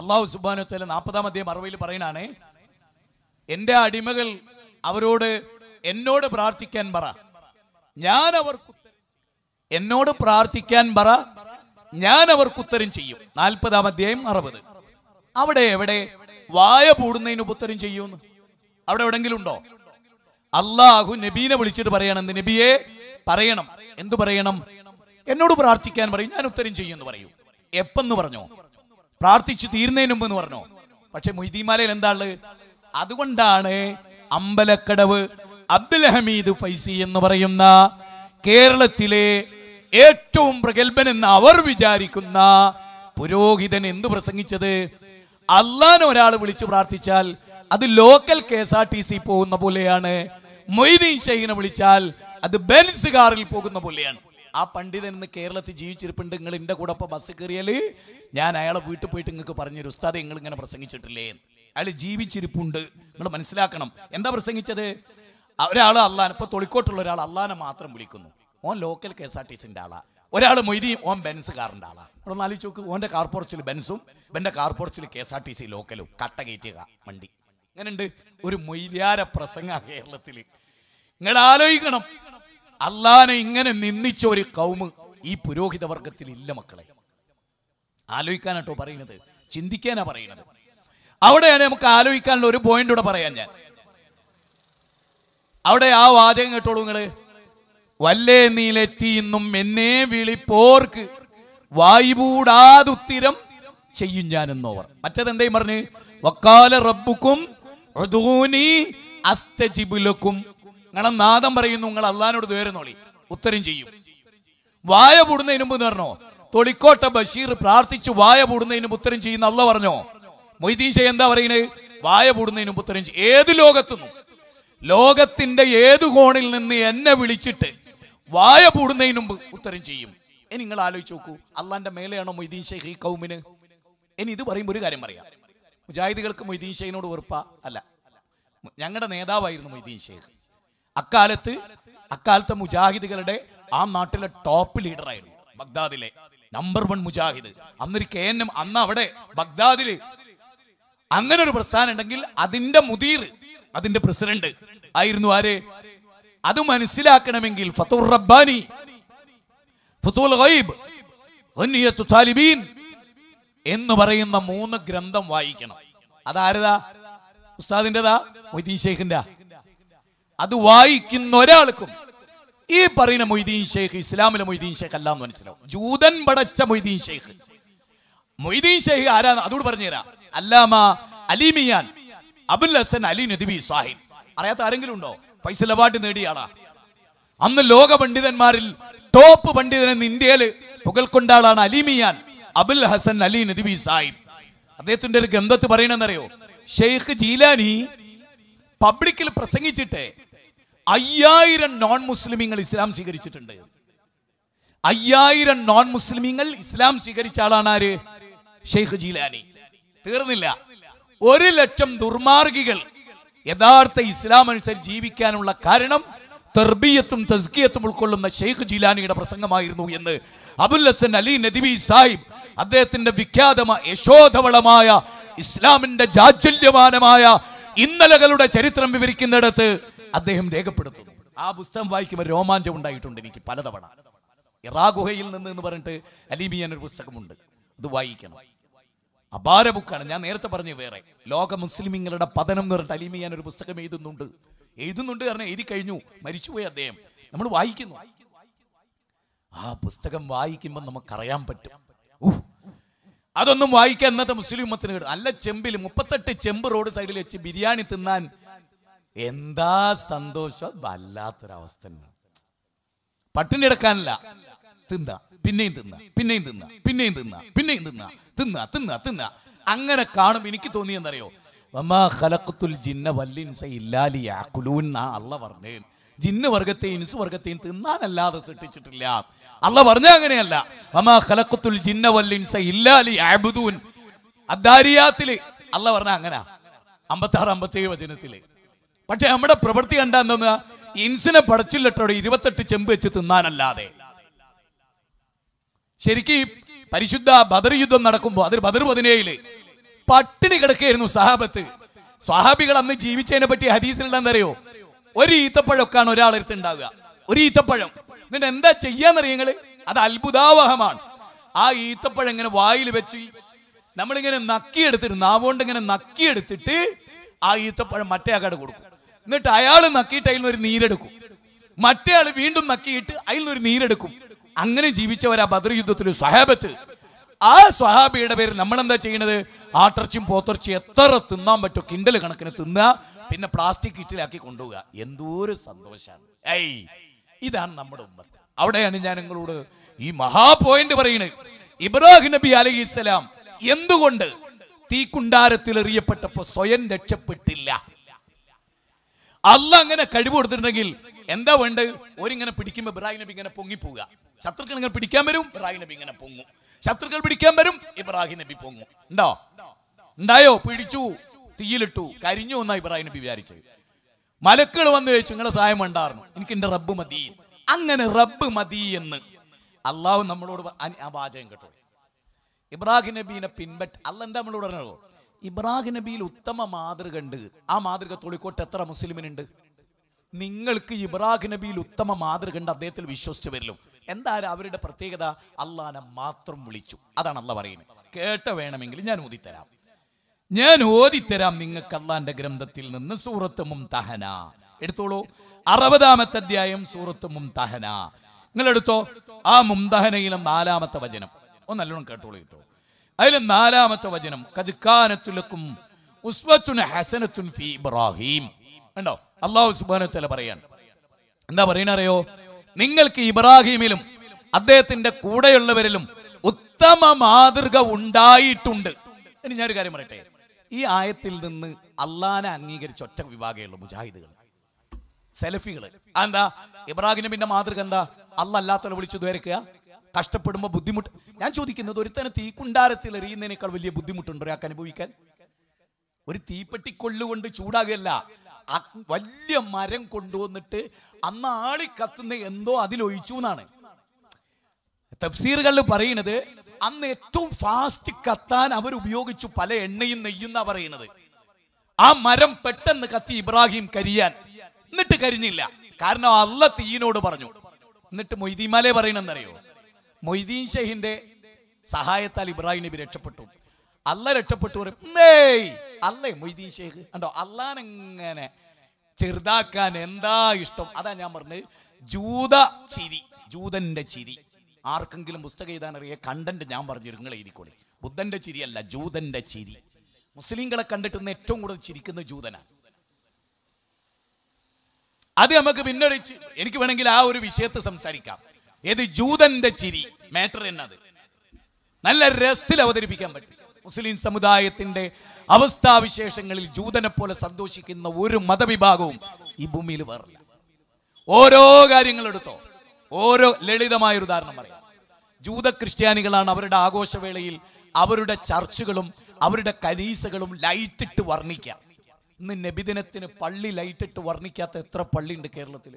അള്ളാഹു സുബാന നാൽപ്പതാം അധ്യയം അറുപതിൽ പറയണാണ് എൻ്റെ അടിമകൾ അവരോട് എന്നോട് പ്രാർത്ഥിക്കാൻ പറ ഞാൻ അവർക്ക് എന്നോട് പ്രാർത്ഥിക്കാൻ പറ ഞാൻ അവർക്ക് ഉത്തരം ചെയ്യും നാൽപ്പതാം അധ്യായം അറുപത് അവിടെ എവിടെ വായ പൂടുന്നതിന് ഉത്തരം ചെയ്യൂന്ന് അവിടെ എവിടെങ്കിലും ഉണ്ടോ അള്ളാഹു നബീനെ വിളിച്ചിട്ട് പറയണം നബിയെ പറയണം എന്തു പറയണം എന്നോട് പ്രാർത്ഥിക്കാൻ പറയും ഞാൻ ഉത്തരം ചെയ്യുമെന്ന് പറയൂ എപ്പെന്ന് പറഞ്ഞോ പ്രാർത്ഥിച്ചു തീരുന്നതിന് മുമ്പ് എന്ന് പറഞ്ഞോ പക്ഷെ മൊയ്തീമാലയിൽ എന്താണ് അതുകൊണ്ടാണ് അമ്പലക്കടവ് അബ്ദുൽ ഹമീദ് ഫൈസി എന്ന് പറയുന്ന കേരളത്തിലെ ഏറ്റവും പ്രഗത്ഭൻ എന്ന് അവർ വിചാരിക്കുന്ന പുരോഹിതൻ എന്തു പ്രസംഗിച്ചത് അള്ളാനെ ഒരാൾ വിളിച്ചു പ്രാർത്ഥിച്ചാൽ അത് local K S R T C പോകുന്ന പോലെയാണ് മൊയ്തീൻ ഷെയ്ഖിനെ വിളിച്ചാൽ അത് ബെൻസ് കാറിൽ പോകുന്ന പോലെയാണ് ആ പണ്ഡിതൻ ഇന്ന് കേരളത്തിൽ ജീവിച്ചിരിപ്പുണ്ട് നിങ്ങൾ എൻ്റെ കൂടെ ഇപ്പോൾ ബസ് കയറിയാല് ഞാൻ അയാളെ വീട്ടിൽ പോയിട്ട് നിങ്ങൾക്ക് പറഞ്ഞൊരു ഉസ്താദ് നിങ്ങൾ ഇങ്ങനെ പ്രസംഗിച്ചിട്ടില്ലേ അയാൾ ജീവിച്ചിരിപ്പുണ്ട് നിങ്ങൾ മനസ്സിലാക്കണം എന്താ പ്രസംഗിച്ചത് ഒരാൾ അള്ളാൻ ഇപ്പൊ തൊളിക്കോട്ടുള്ള ഒരാൾ അള്ളാനെ മാത്രം വിളിക്കുന്നു ഓൻ local K S R T സിന്റെ ആളാ ഒരാൾ മൊയ്തി ഓൻ ബെൻസ് കാറിന്റെ ആളാ അവിടെ നാലി ചോക്ക് ഓൻ്റെ പോർച്ചിൽ ബെൻസും കാർ പോർച്ചിൽ K S R T C ലോക്കലും കട്ട കയറ്റിയ വണ്ടി അങ്ങനെയുണ്ട് ഒരു മൊയ്ലിയാര പ്രസംഗ കേരളത്തിൽ നിങ്ങൾ ആലോചിക്കണം അള്ളാനെ ഇങ്ങനെ നിന്ദിച്ച ഒരു കൗമ് ഈ പുരോഹിത വർഗത്തിൽ ഇല്ല മക്കളെ ആലോചിക്കാനാട്ടോ പറയുന്നത് ചിന്തിക്കാനാ പറയുന്നത് അവിടെയാണ് നമുക്ക് ആലോചിക്കാനുള്ള ഒരു പോയിന്റ് കൂടെ പറയാൻ ഞാൻ അവിടെ ആ വാചകം കേട്ടോളൂ നിങ്ങള് വല്ലേ നീലെത്തി എന്നെ വിളിപ്പോർക്ക് വായുപൂടാതുത്തിരം ചെയ്യും ഞാനെന്നോവർ എന്തേ പറഞ്ഞ് വക്കാല റബ്ബുക്കും അസ്തജിബുലക്കും നിങ്ങളെ നാദം പറയുന്നു നിങ്ങൾ അള്ളഹാനോട് നേരുന്നോളി ഉത്തരം ചെയ്യും വായ പൂടുന്നതിന് മുമ്പ് നേർണോ തൊളിക്കോട്ട ബഷീർ പ്രാർത്ഥിച്ച് വായ പൂടുന്നതിന് മുമ്പ് ഉത്തരം ചെയ്യുന്ന അല്ല പറഞ്ഞോ മൊയ്തീശ എന്താ പറയുന്നത് വായ പൂടുന്നതിന് മുമ്പ് ഉത്തരം ചെയ്യും ഏത് ലോകത്തുനിന്നും ലോകത്തിന്റെ ഏത് കോണിൽ നിന്ന് എന്നെ വിളിച്ചിട്ട് വായ പൂടുന്നതിന് മുമ്പ് ഉത്തരം ചെയ്യും ഇനി നിങ്ങൾ ആലോചിച്ച് നോക്കൂ അള്ളാന്റെ മേലെയാണോ മൊയ്തീൻ ഷെയ്ഖ് ഈ കൗമിന് ഇനി ഇത് പറയുമ്പോൾ ഒരു കാര്യം പറയാം മുജാഹിദികൾക്ക് മൊയ്തീൻ ഷെയ്ഖിനോട് വെറുപ്പ അല്ല ഞങ്ങളുടെ നേതാവായിരുന്നു മൊയ്തീൻ ഷെയ്ഖ് അക്കാലത്ത് അക്കാലത്തെ മുജാഹിദുകളുടെ ആ നാട്ടിലെ ടോപ്പ് ലീഡറായിരുന്നു ബഗ്ദാദിലെ നമ്പർ വൺ മുജാഹിദ് അന്നൊരു കെ എൻ എം അന്ന് അവിടെ ബഗ്ദാദില് അങ്ങനെ ഒരു പ്രസ്ഥാനം ഉണ്ടെങ്കിൽ അതിന്റെ മുദീർ അതിന്റെ പ്രസിഡന്റ് ആയിരുന്നു ആര് അത് മനസ്സിലാക്കണമെങ്കിൽ ഫത്തൂർ റബ്ബാനി ഗൈബ് എന്ന് പറയുന്ന മൂന്ന് ഗ്രന്ഥം വായിക്കണം അതാരതാ ഉസ്താദിൻ്റെതാ മൊയ്തീൻ ഷെയ്ഖിൻ്റെ അത് വായിക്കുന്ന ഒരാൾക്കും ഈ പറയുന്ന മൊയ്തീൻ ഷെയ്ഖ് ഇസ്ലാമിലെ മൊയ്തീൻ ഷെയ്ഖ് എന്ന് മനസ്സിലാവും ജൂതൻ പടച്ച മൊയ്തീൻ ഷെയ്ഖ് മൊയ്തീൻ ഷെയ്ഖ് ആരാ അതോട് പറഞ്ഞുതരാം അല്ലാമ അലിമിയാൻ അബുൽ ഹസൻ അലി നദിബി സാഹിൻ അറിയാത്ത ആരെങ്കിലും ഉണ്ടോ ഫൈസൽ അവാർഡ് നേടിയാളാ അന്ന് ലോക പണ്ഡിതന്മാരിൽ ടോപ്പ് പണ്ഡിതൻ എന്ന് ഇന്ത്യയിൽ പുകൾക്കൊണ്ട ആളാണ് അലിമിയാൻ അബുൽ ഹസൻ അലി നദിബി സാഹിബ് അദ്ദേഹത്തിന്റെ ഒരു ഗന്ധത്ത് പറയണെന്നറിയോ ഷെയ്ഖ് ജീലാനി പബ്ലിക്കിൽ പ്രസംഗിച്ചിട്ട് അയ്യായിരം നോൺ മുസ്ലിമീങ്ങൾ ഇസ്ലാം സ്വീകരിച്ചിട്ടുണ്ട് അയ്യായിരം നോൺ മുസ്ലിമീങ്ങൾ ഇസ്ലാം സ്വീകരിച്ച ആളാണ് ആര് ഷെയ്ഖ് ജീലാനി തീർന്നില്ല ഒരു ലക്ഷം ദുർമാർഗികൾ യഥാർത്ഥ ഇസ്ലാം അനുസരിച്ച് ജീവിക്കാനുള്ള കാരണം തെർബിയത്തും തസ്കിയത്തും ഉൾക്കൊള്ളുന്ന ഷെയ്ഖ് ജീലാനിയുടെ പ്രസംഗമായിരുന്നു എന്ന് അബുൽ ഹസൻ അലി നദിബി സാഹിബ് അദ്ദേഹത്തിന്റെ വിഖ്യാതമായ യശോധവളമായ ഇസ്ലാമിന്റെ ജാജല്യമാനമായ ഇന്നലകളുടെ ചരിത്രം വിവരിക്കുന്നിടത്ത് അദ്ദേഹം രേഖപ്പെടുത്തുന്നു ആ പുസ്തകം വായിക്കുമ്പോൾ രോമാഞ്ചം ഉണ്ടായിട്ടുണ്ട് എനിക്ക് പലതവണ ഇറാഗുഹയിൽ നിന്ന് എന്ന് പറഞ്ഞിട്ട് അലിമിയാൻ ഒരു പുസ്തകമുണ്ട് അത് വായിക്കണം അപാര ബുക്കാണ് ഞാൻ നേരത്തെ പറഞ്ഞു വേറെ ലോക മുസ്ലിമിങ്ങളുടെ പതനം എന്ന് പറഞ്ഞിട്ട് അലിമിയാൻ ഒരു പുസ്തകം എഴുതുന്നുണ്ട് എഴുതുന്നുണ്ട് കാരണം എഴുതി കഴിഞ്ഞു മരിച്ചുപോയി അദ്ദേഹം നമ്മൾ വായിക്കുന്നു ആ പുസ്തകം വായിക്കുമ്പോൾ നമുക്കറിയാൻ പറ്റും അതൊന്നും വായിക്കാൻ ഇന്നത്തെ മുസ്ലിം മത്തിന് നല്ല ചെമ്പിൽ മുപ്പത്തെട്ട് ചെമ്പ് റോഡ് സൈഡിൽ വെച്ച് ബിരിയാണി തിന്നാൻ എന്താ സന്തോഷം വല്ലാത്തൊരവസ്ഥ പട്ടിണി എടുക്കാനല്ല തിന്ന പിന്നെയും തിന്ന പിന്നെയും തിന്ന പിന്നെയും തിന്ന പിന്നെയും തിന്ന തിന്ന തിന്ന തിന്ന അങ്ങനെ കാണും എനിക്ക് തോന്നിയെന്നറിയോ ജിന്ന വല്ലിൻസ ഇല്ലാലി ആക്കുലൂൻ അല്ല പറഞ്ഞേ ജിന്ന് വർഗത്തെയും ഇൻസ് വർഗത്തെയും തിന്നാനല്ലാതെ സൃഷ്ടിച്ചിട്ടില്ല അല്ല പറഞ്ഞ അങ്ങനെയല്ല മമാ ഖലഖത്തുൽ ജിന്ന വല്ലിൻസ ഇല്ലാലി അബ്ദൂൻ അദ്ദാരിയാത്തില് അല്ല പറഞ്ഞ അങ്ങനെ അമ്പത്തി ആറ് അമ്പത്തി ഏഴ് വചനത്തില് പക്ഷെ നമ്മുടെ പ്രവൃത്തി കണ്ട ഇൻസിനെ പടച്ചില്ലട്ടോടെ ഇരുപത്തെട്ട് ചെമ്പ് വെച്ച് തിന്നാനല്ലാതെ ശരിക്കും പരിശുദ്ധ ബദർ യുദ്ധം നടക്കുമ്പോൾ അതിൽ ബദർ പതിനേഴില് പട്ടിണി കിടക്കുകയായിരുന്നു സഹാബത്ത് സ്വഹാബികൾ അന്ന് ജീവിച്ചതിനെ പറ്റി ഹദീസിലുണ്ടെന്നറിയോ ഒരു ഈത്തപ്പഴമൊക്കെയാണ് ഒരാളെടുത്ത് ഉണ്ടാവുക ഒരു ഈത്തപ്പഴം എന്നിട്ട് എന്താ ചെയ്യാന്നറിയങ്ങള് അത് അത്ഭുതാവഹമാണ് ആ ഈത്തപ്പഴം ഇങ്ങനെ വായിൽ വെച്ച് നമ്മളിങ്ങനെ നക്കിയെടുത്തിട്ട് നാവോണ്ട് ഇങ്ങനെ നക്കിയെടുത്തിട്ട് ആ ഈത്തപ്പഴം മറ്റേ ആക്കാട് കൊടുക്കും എന്നിട്ട് അയാൾ നക്കിയിട്ട് അതിൽ ഒരു നീരെടുക്കും മറ്റേ ആൾ വീണ്ടും നക്കിയിട്ട് അതിൽ നിന്നൊരു നീരെടുക്കും അങ്ങനെ ജീവിച്ചവരാ ബദർ യുദ്ധത്തിൽ സ്വഹാബത്ത് ആ സ്വഹാബിയുടെ പേര് നമ്മൾ എന്താ ചെയ്യണത് ആട്ടർച്ചും പോത്തർച്ചും എത്ര തിന്നാൻ പറ്റും കിണ്ടൽ കണക്കിന് തിന്നുക പിന്നെ പ്ലാസ്റ്റിക് കിറ്റിലാക്കി കൊണ്ടുപോകുക എന്തോ ഒരു സന്തോഷമാണ് ഐ ഇതാണ് നമ്മുടെ ഉമ്മത്ത് അവിടെയാണ് ഞാൻ നിങ്ങളോട് ഈ മഹാ പോയിന്റ് പറയുന്നത് ഇബ്രാഹിം നബി അലഹി ഇസ്ലാം എന്തുകൊണ്ട് തീക്കുണ്ടാരത്തിൽ എറിയപ്പെട്ടപ്പോൾ സ്വയം രക്ഷപ്പെട്ടില്ല അല്ല അങ്ങനെ കഴിവ് കൊടുത്തിട്ടുണ്ടെങ്കിൽ എന്താ വേണ്ട ഒരിങ്ങനെ പിടിക്കുമ്പോൾ ഇബ്രാഹിം നബി ഇങ്ങനെ പൊങ്ങിപ്പോവുക ശത്രുക്കൾ ഇങ്ങനെ പിടിക്കാൻ വരും ഇബ്രാഹിം നബി ഇങ്ങനെ പൊങ്ങും ശത്രുക്കൾ പിടിക്കാൻ വരും ഇബ്രാഹിം നബി പൊങ്ങും ഉണ്ടോ ഉണ്ടായോ പിടിച്ചു തീയിലിട്ടു കരിഞ്ഞു എന്നാ ഇബ്രാഹിം നബി വിചാരിച്ചത് മലക്കുകൾ വന്നു ചോദിച്ചു നിങ്ങളെ സഹായം വേണ്ടായിരുന്നു എനിക്ക് എന്റെ റബ്ബ് മതി അങ്ങനെ റബ്ബ് മതി എന്ന് അള്ളാഹു നമ്മളോട് ആ വാചകം കേട്ടോ ഇബ്രാഹിം നബീനെ പിൻപറ്റ അല്ല എന്താ നമ്മളോട് പറഞ്ഞോ ഇബ്രാഹിം നബിയിൽ ഉത്തമ മാതൃക ഉണ്ട് ആ മാതൃക തൊളിക്കോട്ട് എത്ര മുസ്ലിമിനുണ്ട് നിങ്ങൾക്ക് ഇബ്രാഹിം നബിയിൽ ഉത്തമ മാതൃക ഉണ്ട് അദ്ദേഹത്തിൽ വിശ്വസിച്ചു വരലും എന്തായാലും അവരുടെ പ്രത്യേകത അള്ളഹാനെ മാത്രം വിളിച്ചു അതാണ് അല്ല പറയുന്നത് കേട്ട വേണമെങ്കിൽ ഞാൻ ഓതിത്തരാം ഞാൻ ഓതിത്തരാം നിങ്ങൾക്ക് അള്ളാന്റെ ഗ്രന്ഥത്തിൽ നിന്ന് സൂറത്ത് മുംതഹന എടുത്തോളൂ അറുപതാമത്തെ അധ്യായം സൂറത്ത് മുംതഹന നിങ്ങൾ എടുത്തോ ആ മുംതഹനയിലെ നാലാമത്തെ വചനം ഒന്നല്ലോ കേട്ടോളൂ കേട്ടോ അതിൽ നാലാമത്തെ വചനം കതുക്കാനത്തുലക്കും ഉസ്വത്തുൻ ഹസനത്തുൻ ഫി ഇബ്രാഹിം ഉണ്ടോ അള്ളാഹു സുബാനത്തല പറയാണ് എന്താ പറയണറിയോ നിങ്ങൾക്ക് ഇബ്രാഹിമിലും അദ്ദേഹത്തിന്റെ കൂടെയുള്ളവരിലും ഉത്തമ മാതൃക ഉണ്ടായിട്ടുണ്ട് ഇനി ഞാനൊരു കാര്യം പറയട്ടെ ഈ ആയത്തിൽ നിന്ന് അള്ളാനെ അംഗീകരിച്ച ഒറ്റ വിഭാഗമേ ഉള്ളൂ മുജാഹിദുകൾ സെലഫികള് എന്താ ഇബ്രാഹിമിന്റെ മാതൃക എന്താ അല്ല അല്ലാത്തവരെ വിളിച്ചു ദ്വരക്കുക കഷ്ടപ്പെടുമ്പോൾ ബുദ്ധിമുട്ട് ഞാൻ ചോദിക്കുന്നത് ഒരുത്തനെ കുണ്ടാരത്തിൽ എറിയുന്നതിനേക്കാൾ വലിയ ബുദ്ധിമുട്ടുണ്ട് ഒരാൾക്ക് അനുഭവിക്കാൻ ഒരു തീപ്പെട്ടി കൊള്ളുകൊണ്ട് ചൂടാകുകയല്ല വലിയ മരം കൊണ്ടുവന്നിട്ട് അന്നാളി കത്തുന്ന എന്തോ അതിലൊഴിച്ചു എന്നാണ് തഫ്സീറുകളിൽ പറയുന്നത് അന്ന് ഏറ്റവും ഫാസ്റ്റ് കത്താൻ അവർ ഉപയോഗിച്ചു പല എണ്ണയും നെയ്യുന്ന പറയുന്നത് ആ മരം പെട്ടെന്ന് കത്തി ഇബ്രാഹിം കരിയാൻ എന്നിട്ട് കരിഞ്ഞില്ല കാരണം അല്ല തീയിനോട് പറഞ്ഞു എന്നിട്ട് മൊയ്തീമാലെ പറയണെന്നറിയോ മൊയ്തീൻ ഷെയ്ഹിന്റെ സഹായത്താൽ ഇബ്രാഹിം നബി രക്ഷപ്പെട്ടു അല്ല രക്ഷപ്പെട്ടു അല്ലേ മൊയ്തീൻ ഷെയ്ഖ് കണ്ടോ അല്ലാനെങ്ങനെ ചെറുതാക്കാൻ എന്താ ഇഷ്ടം അതാ ഞാൻ പറഞ്ഞത് ജൂത ചിരി ജൂതന്റെ ചിരി ആർക്കെങ്കിലും പുസ്തകം എഴുതാൻ അറിയ കണ്ടന്റ് ഞാൻ പറഞ്ഞു നിങ്ങൾ എഴുതിക്കോളി ബുദ്ധന്റെ ചിരിയല്ല ജൂതന്റെ ചിരി മുസ്ലിങ്ങളെ കണ്ടിട്ടുന്ന ഏറ്റവും കൂടുതൽ ചിരിക്കുന്ന ജൂതനാണ് അത് നമുക്ക് പിന്നടിച്ച് എനിക്ക് വേണമെങ്കിൽ ആ ഒരു വിഷയത്തെ സംസാരിക്കാം ഏത് ജൂതന്റെ ചിരി മാറ്റർ എന്നത് നല്ല രസത്തിൽ അവതരിപ്പിക്കാൻ പറ്റും മുസ്ലിം സമുദായത്തിന്റെ അവസ്ഥാവിശേഷങ്ങളിൽ ജൂതനെ പോലെ സന്തോഷിക്കുന്ന ഒരു മതവിഭാഗവും ഈ ഭൂമിയിൽ വേറില്ല ഓരോ കാര്യങ്ങൾ എടുത്തോ ഓരോ ലളിതമായ ഒരു ഉദാഹരണം പറയാം ജൂത ക്രിസ്ത്യാനികളാണ് അവരുടെ ആഘോഷവേളയിൽ അവരുടെ ചർച്ചുകളും അവരുടെ കനീസകളും ലൈറ്റിട്ട് വർണ്ണിക്കാം ഇന്ന് നബിദിനത്തിന് പള്ളി ലൈറ്റിട്ട് വർണ്ണിക്കാത്ത എത്ര പള്ളിയുണ്ട് കേരളത്തിൽ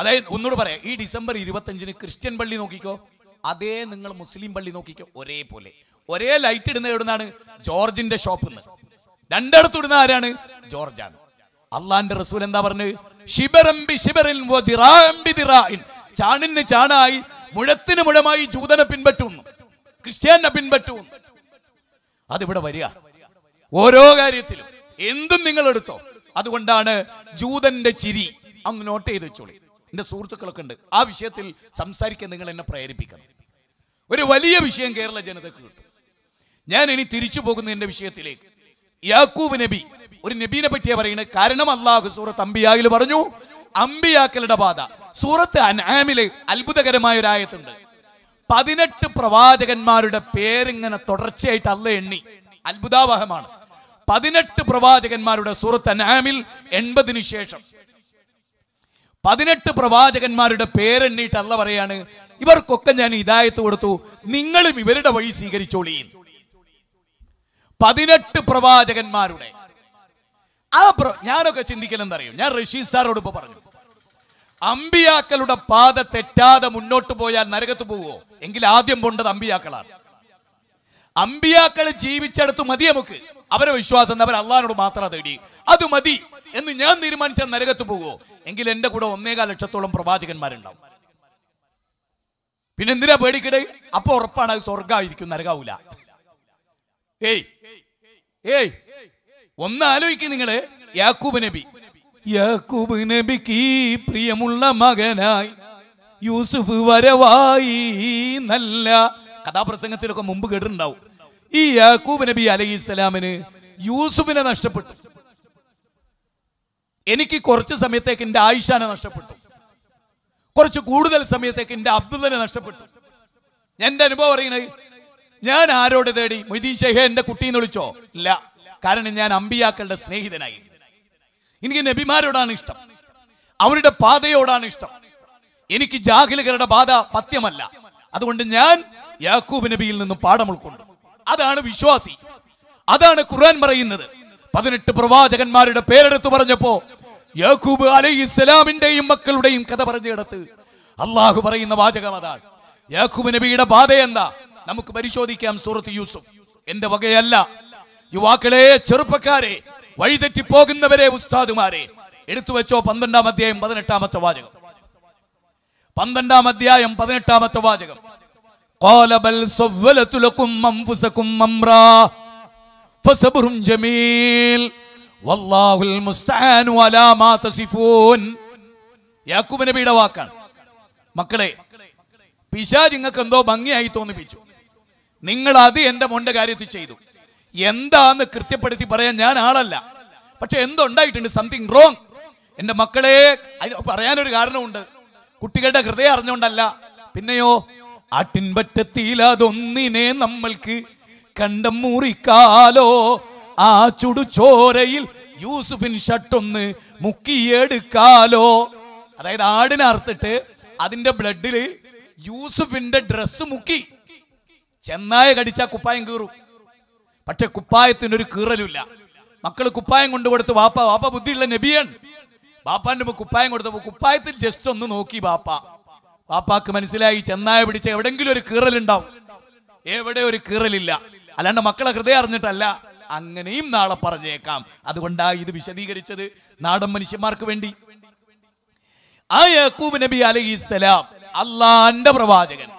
അതായത് ഒന്നുകൂടെ പറയാം ഈ ഡിസംബർ ഇരുപത്തഞ്ചിന് ക്രിസ്ത്യൻ പള്ളി നോക്കിക്കോ അതേ നിങ്ങൾ മുസ്ലിം പള്ളി നോക്കിക്കോ ഒരേപോലെ ഒരേ ലൈറ്റ് ഇടുന്ന എവിടുന്നാണ് ജോർജിന്റെ ഷോപ്പിൽ നിന്ന് രണ്ടിടത്ത് ഇടുന്ന ആരാണ് ജോർജാണ് അള്ളാന്റെ റസൂൽ എന്താ പറഞ്ഞു ശിബരംബി ശിബറിൽ ചാണിന് ചാണായി മുഴത്തിന് മുഴമായി ജൂതനെ പിൻപറ്റുന്നു ക്രിസ്ത്യാനെ പിൻപറ്റുന്നു അതിവിടെ വരിക ഓരോ കാര്യത്തിലും എന്തും നിങ്ങൾ എടുത്തോ അതുകൊണ്ടാണ് ജൂതന്റെ ചിരി അങ്ങ് നോട്ട് ചെയ്ത് വെച്ചോളി എൻ്റെ സുഹൃത്തുക്കളൊക്കെ ഉണ്ട് ആ വിഷയത്തിൽ സംസാരിക്കാൻ നിങ്ങൾ എന്നെ പ്രേരിപ്പിക്കണം ഒരു വലിയ വിഷയം കേരള ജനതക്ക് കിട്ടും ഞാൻ ഇനി തിരിച്ചു പോകുന്ന എൻ്റെ വിഷയത്തിലേക്ക് യാക്കൂബ് നബി ഒരു നബീനെ പറ്റിയാ പറയുന്നത് കാരണം അള്ളാഹു സൂറത്ത് അമ്പിയായിൽ പറഞ്ഞു അമ്പിയാക്കലുടെ ബാധ സൂറത്ത് അനാമിലെ അത്ഭുതകരമായ ഒരു ആയത്തുണ്ട് പതിനെട്ട് പ്രവാചകന്മാരുടെ പേരിങ്ങനെ തുടർച്ചയായിട്ട് അല്ല എണ്ണി അത്ഭുതാവഹമാണ് പതിനെട്ട് പ്രവാചകന്മാരുടെ സൂറത്ത് അനാമിൽ എൺപതിനു ശേഷം പതിനെട്ട് പ്രവാചകന്മാരുടെ പേരെണ്ണീട്ട് അല്ല പറയാണ് ഇവർക്കൊക്കെ ഞാൻ ഇതായത്ത് കൊടുത്തു നിങ്ങളും ഇവരുടെ വഴി സ്വീകരിച്ചോളീ പതിനെട്ട് പ്രവാചകന്മാരുടെ ആ ഞാനൊക്കെ ചിന്തിക്കലെന്ന് അറിയും ഞാൻ റഷീദ് സാറോട് ഇപ്പൊ പറഞ്ഞു അമ്പിയാക്കളുടെ പാത തെറ്റാതെ മുന്നോട്ട് പോയാൽ നരകത്ത് പോവോ എങ്കിൽ ആദ്യം പോണ്ടത് അമ്പിയാക്കളാണ് അമ്പിയാക്കൾ ജീവിച്ചെടുത്ത് മതി നമുക്ക് അവരെ വിശ്വാസം അവർ അള്ളഹാനോട് മാത്രം തേടി അത് മതി എന്ന് ഞാൻ തീരുമാനിച്ചാൽ നരകത്ത് പോകുമോ എങ്കിൽ എൻ്റെ കൂടെ ഒന്നേകാൽ ലക്ഷത്തോളം പ്രവാചകന്മാരുണ്ടാവും പിന്നെ എന്തിനാ പേടിക്കടേ അപ്പൊ ഉറപ്പാണ് അത് സ്വർഗായിരിക്കും നരകാവൂല ഏയ് ഏയ് ഒന്ന് ആലോചിക്കും നിങ്ങള് യാക്കൂബ് നബി യാക്കൂബ് നബിക്ക് പ്രിയമുള്ള മകനായി യൂസുഫ് വരവായി നല്ല കഥാപ്രസംഗത്തിലൊക്കെ മുമ്പ് കേട്ടിട്ടുണ്ടാവും ഈ യാക്കൂബ് നബി അലൈഹി ഇസ്ലാമിന് യൂസുഫിനെ നഷ്ടപ്പെട്ടു എനിക്ക് കുറച്ച് സമയത്തേക്ക് എൻ്റെ ആയിഷാനെ നഷ്ടപ്പെട്ടു കുറച്ച് കൂടുതൽ സമയത്തേക്ക് എൻ്റെ അബ്ദുള്ളനെ നഷ്ടപ്പെട്ടു എൻ്റെ അനുഭവം അറിയണേ ഞാൻ ആരോട് തേടി മൊയ്തീൻ ഷെഹെ എൻ്റെ കുട്ടീന്ന് വിളിച്ചോ ഇല്ല കാരണം ഞാൻ അമ്പിയാക്കളുടെ സ്നേഹിതനായി എനിക്ക് നബിമാരോടാണ് ഇഷ്ടം അവരുടെ പാതയോടാണ് ഇഷ്ടം എനിക്ക് ജാഹിലുകളുടെ പാത പത്യമല്ല അതുകൊണ്ട് ഞാൻ യാക്കൂബ് നബിയിൽ നിന്നും പാഠം ഉൾക്കൊണ്ടു അതാണ് വിശ്വാസി അതാണ് ഖുർആൻ പറയുന്നത് പതിനെട്ട് പ്രവാചകന്മാരുടെ പേരെടുത്ത് പറഞ്ഞപ്പോ യാക്കൂബ് അലൈഹി ഇസ്ലാമിന്റെയും മക്കളുടെയും കഥ പറഞ്ഞിടത്ത് അള്ളാഹു പറയുന്ന വാചകം അതാണ് യാക്കൂബ് നബിയുടെ ബാധ എന്താ നമുക്ക് പരിശോധിക്കാം സൂറത്ത് യൂസുഫ് എന്റെ വകയല്ല യുവാക്കളെ ചെറുപ്പക്കാരെ വഴിതെറ്റി പോകുന്നവരെ ഉസ്താദുമാരെ എടുത്തു വെച്ചോ പന്ത്രണ്ടാം അധ്യായം പതിനെട്ടാമത്തെ വാചകം പന്ത്രണ്ടാം അധ്യായം പതിനെട്ടാമത്തെ വാചകം വല്ലാഹുൽ മുസ്തഹാനു അലാ മാ തസിഫൂൻ യാക്കൂബ് നബിയുടെ വാക്കാണ് മക്കളെ പിശാജ് നിങ്ങൾക്ക് എന്തോ ഭംഗിയായി തോന്നിപ്പിച്ചു നിങ്ങൾ അത് എന്റെ മോന്റെ കാര്യത്തിൽ ചെയ്തു എന്താന്ന് കൃത്യപ്പെടുത്തി പറയാൻ ഞാൻ ആളല്ല പക്ഷെ എന്തുണ്ടായിട്ടുണ്ട് സംതിങ് റോങ് എൻ്റെ മക്കളെ പറയാനൊരു കാരണമുണ്ട് കുട്ടികളുടെ ഹൃദയം അറിഞ്ഞുകൊണ്ടല്ല പിന്നെയോ അതൊന്നിനെ നമ്മൾക്ക് കണ്ടം മുറിക്കാലോ ആ ചുടുചോരയിൽ യൂസുഫിൻ ഷട്ടൊന്ന് മുക്കിയെടുക്കാലോ അതായത് ആടിനെ അറുത്തിട്ട് അതിന്റെ ബ്ലഡില് യൂസുഫിന്റെ ഡ്രസ്സ് മുക്കി ചെന്നായ കടിച്ച കുപ്പായം കീറും പക്ഷെ കുപ്പായത്തിനൊരു കീറലുമില്ല മക്കൾ കുപ്പായം കൊണ്ടുകൊടുത്ത് വാപ്പ വാപ്പ ബുദ്ധിയുള്ള നബിയാണ് ബാപ്പാന്റെ കുപ്പായം കൊടുത്തപ്പോൾ കുപ്പായത്തിൽ ജസ്റ്റ് ഒന്ന് നോക്കി ബാപ്പ ബാപ്പാക്ക് മനസ്സിലായി ചെന്നായ പിടിച്ച എവിടെങ്കിലും ഒരു കീറലുണ്ടാവും എവിടെ ഒരു കീറലില്ല അല്ലാണ്ട് മക്കളെ ഹൃദയം അറിഞ്ഞിട്ടല്ല അങ്ങനെയും നാളെ പറഞ്ഞേക്കാം അതുകൊണ്ടാണ് ഇത് വിശദീകരിച്ചത് നാടൻ മനുഷ്യന്മാർക്ക് വേണ്ടി ആ യാക്കൂബ് നബി അലഹിസ്സലാം അള്ളാന്റെ പ്രവാചകൻ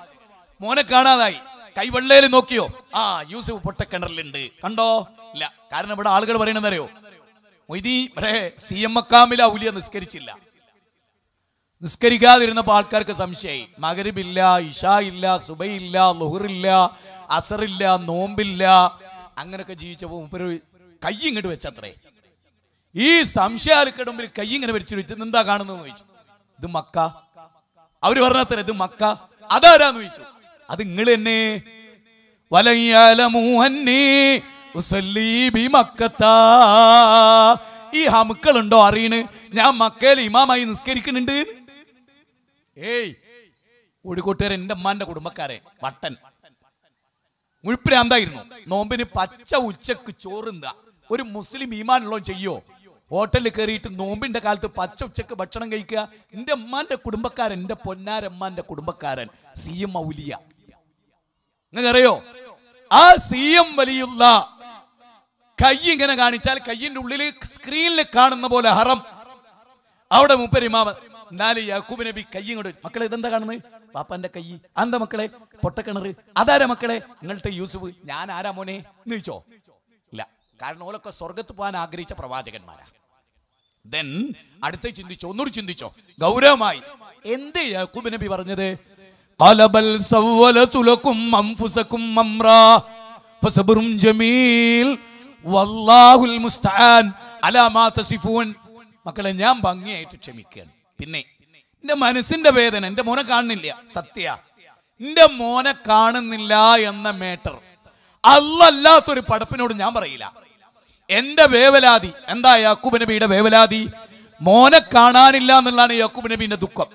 മോനെ കാണാതായി കൈവെള്ളയിൽ നോക്കിയോ ആ യൂസഫ് പൊട്ടക്കിണറിലുണ്ട് കണ്ടോ ഇല്ല കാരണം ഇവിടെ ആളുകൾ പറയണെന്നറിയോ മൊയ്തി സി എം അക്കാമിൽ ഉലിയ നിസ്കരിച്ചില്ല നിസ്കരിക്കാതിരുന്നപ്പോൾ ആൾക്കാർക്ക് സംശയമായി മകരബില്ല ഇഷ ഇല്ല സുബൈ ഇല്ല ലുഹറില്ല അസറില്ല നോമ്പില്ല അങ്ങനെയൊക്കെ ജീവിച്ചപ്പോൾ മുപ്പര് കൈ ഇങ്ങോട്ട് വെച്ചത്രേ ഈ സംശയാലുക്കളുടെ കൈ ഇങ്ങനെ വെച്ചു വെച്ചിട്ട് എന്താ കാണുന്നു ചോദിച്ചു ഇത് മക്ക അവര് പറഞ്ഞത്ര ഇത് മക്ക അതാരാന്ന് ചോദിച്ചു അത് നിങ്ങൾ തന്നെ ഈ ഹമുക്കളുണ്ടോ അറിയണ് ഞാൻ മക്കയിൽ ഇമാമായി നിസ്കരിക്കുന്നുണ്ട് ഏയ് കോഴിക്കോട്ടുകാരൻ എന്റെ അമ്മാന്റെ കുടുംബക്കാരെ വട്ടൻ മുഴുപ്പിരാന്തായിരുന്നു നോമ്പിന് പച്ച ഉച്ചക്ക് ചോറ് ഒരു മുസ്ലിം ഈമാനുള്ളോ ചെയ്യോ ഹോട്ടലിൽ കയറിയിട്ട് നോമ്പിന്റെ കാലത്ത് പച്ച ഉച്ചക്ക് ഭക്ഷണം കഴിക്കുക എന്റെ അമ്മാന്റെ കുടുംബക്കാരൻ എന്റെ പൊന്നാരമ്മാന്റെ കുടുംബക്കാരൻ സി എം ഔലിയ നിങ്ങൾക്കറിയോ ആ സി എം വലിയുള്ള കൈ ഇങ്ങനെ കാണിച്ചാൽ കയ്യിന്റെ ഉള്ളിൽ സ്ക്രീനിൽ കാണുന്ന പോലെ ഹറം അവിടെ മുപ്പരിമാവ് എന്നാലും യാക്കൂബ് നബി കൈ ഇങ്ങോട്ട് മക്കളെ ഇതെന്താ കാണുന്നത് പാപ്പാന്റെ കൈ അന്ത മക്കളെ പൊട്ടക്കിണറ് അതാരാ മക്കളെ നിങ്ങളുടെ യൂസുഫ് ഞാൻ ആരാ മോനെ നീച്ചോ ഇല്ല കാരണം ഓലൊക്കെ സ്വർഗത്ത് പോകാൻ ആഗ്രഹിച്ച പ്രവാചകന്മാരാ ദെൻ അടുത്ത ചിന്തിച്ചോ ഒന്നുകൂടി ചിന്തിച്ചോ ഗൗരവമായി എന്ത് യാക്കൂബ് നബി പറഞ്ഞത് കലബൽ സവലതുലക്കും അംഫുസക്കും ഫസബറും ജമീൽ വല്ലാഹുൽ മുസ്തആൻ അലാ മാ തസിഫൂൻ മക്കളെ ഞാൻ ഭംഗിയായിട്ട് ക്ഷമിക്കുകയാണ് പിന്നെ എന്റെ മനസ്സിന്റെ വേദന എന്റെ മോനെ കാണുന്നില്ല സത്യ എന്റെ മോനെ കാണുന്നില്ല എന്ന മേട്ടർ അല്ലല്ലാത്തൊരു പടപ്പിനോട് ഞാൻ പറയില്ല എന്റെ വേവലാതി എന്താ യാക്കൂബ് നബിയുടെ വേവലാതി മോനെ കാണാനില്ല എന്നുള്ളതാണ് യാക്കൂബ് നബിന്റെ ദുഃഖം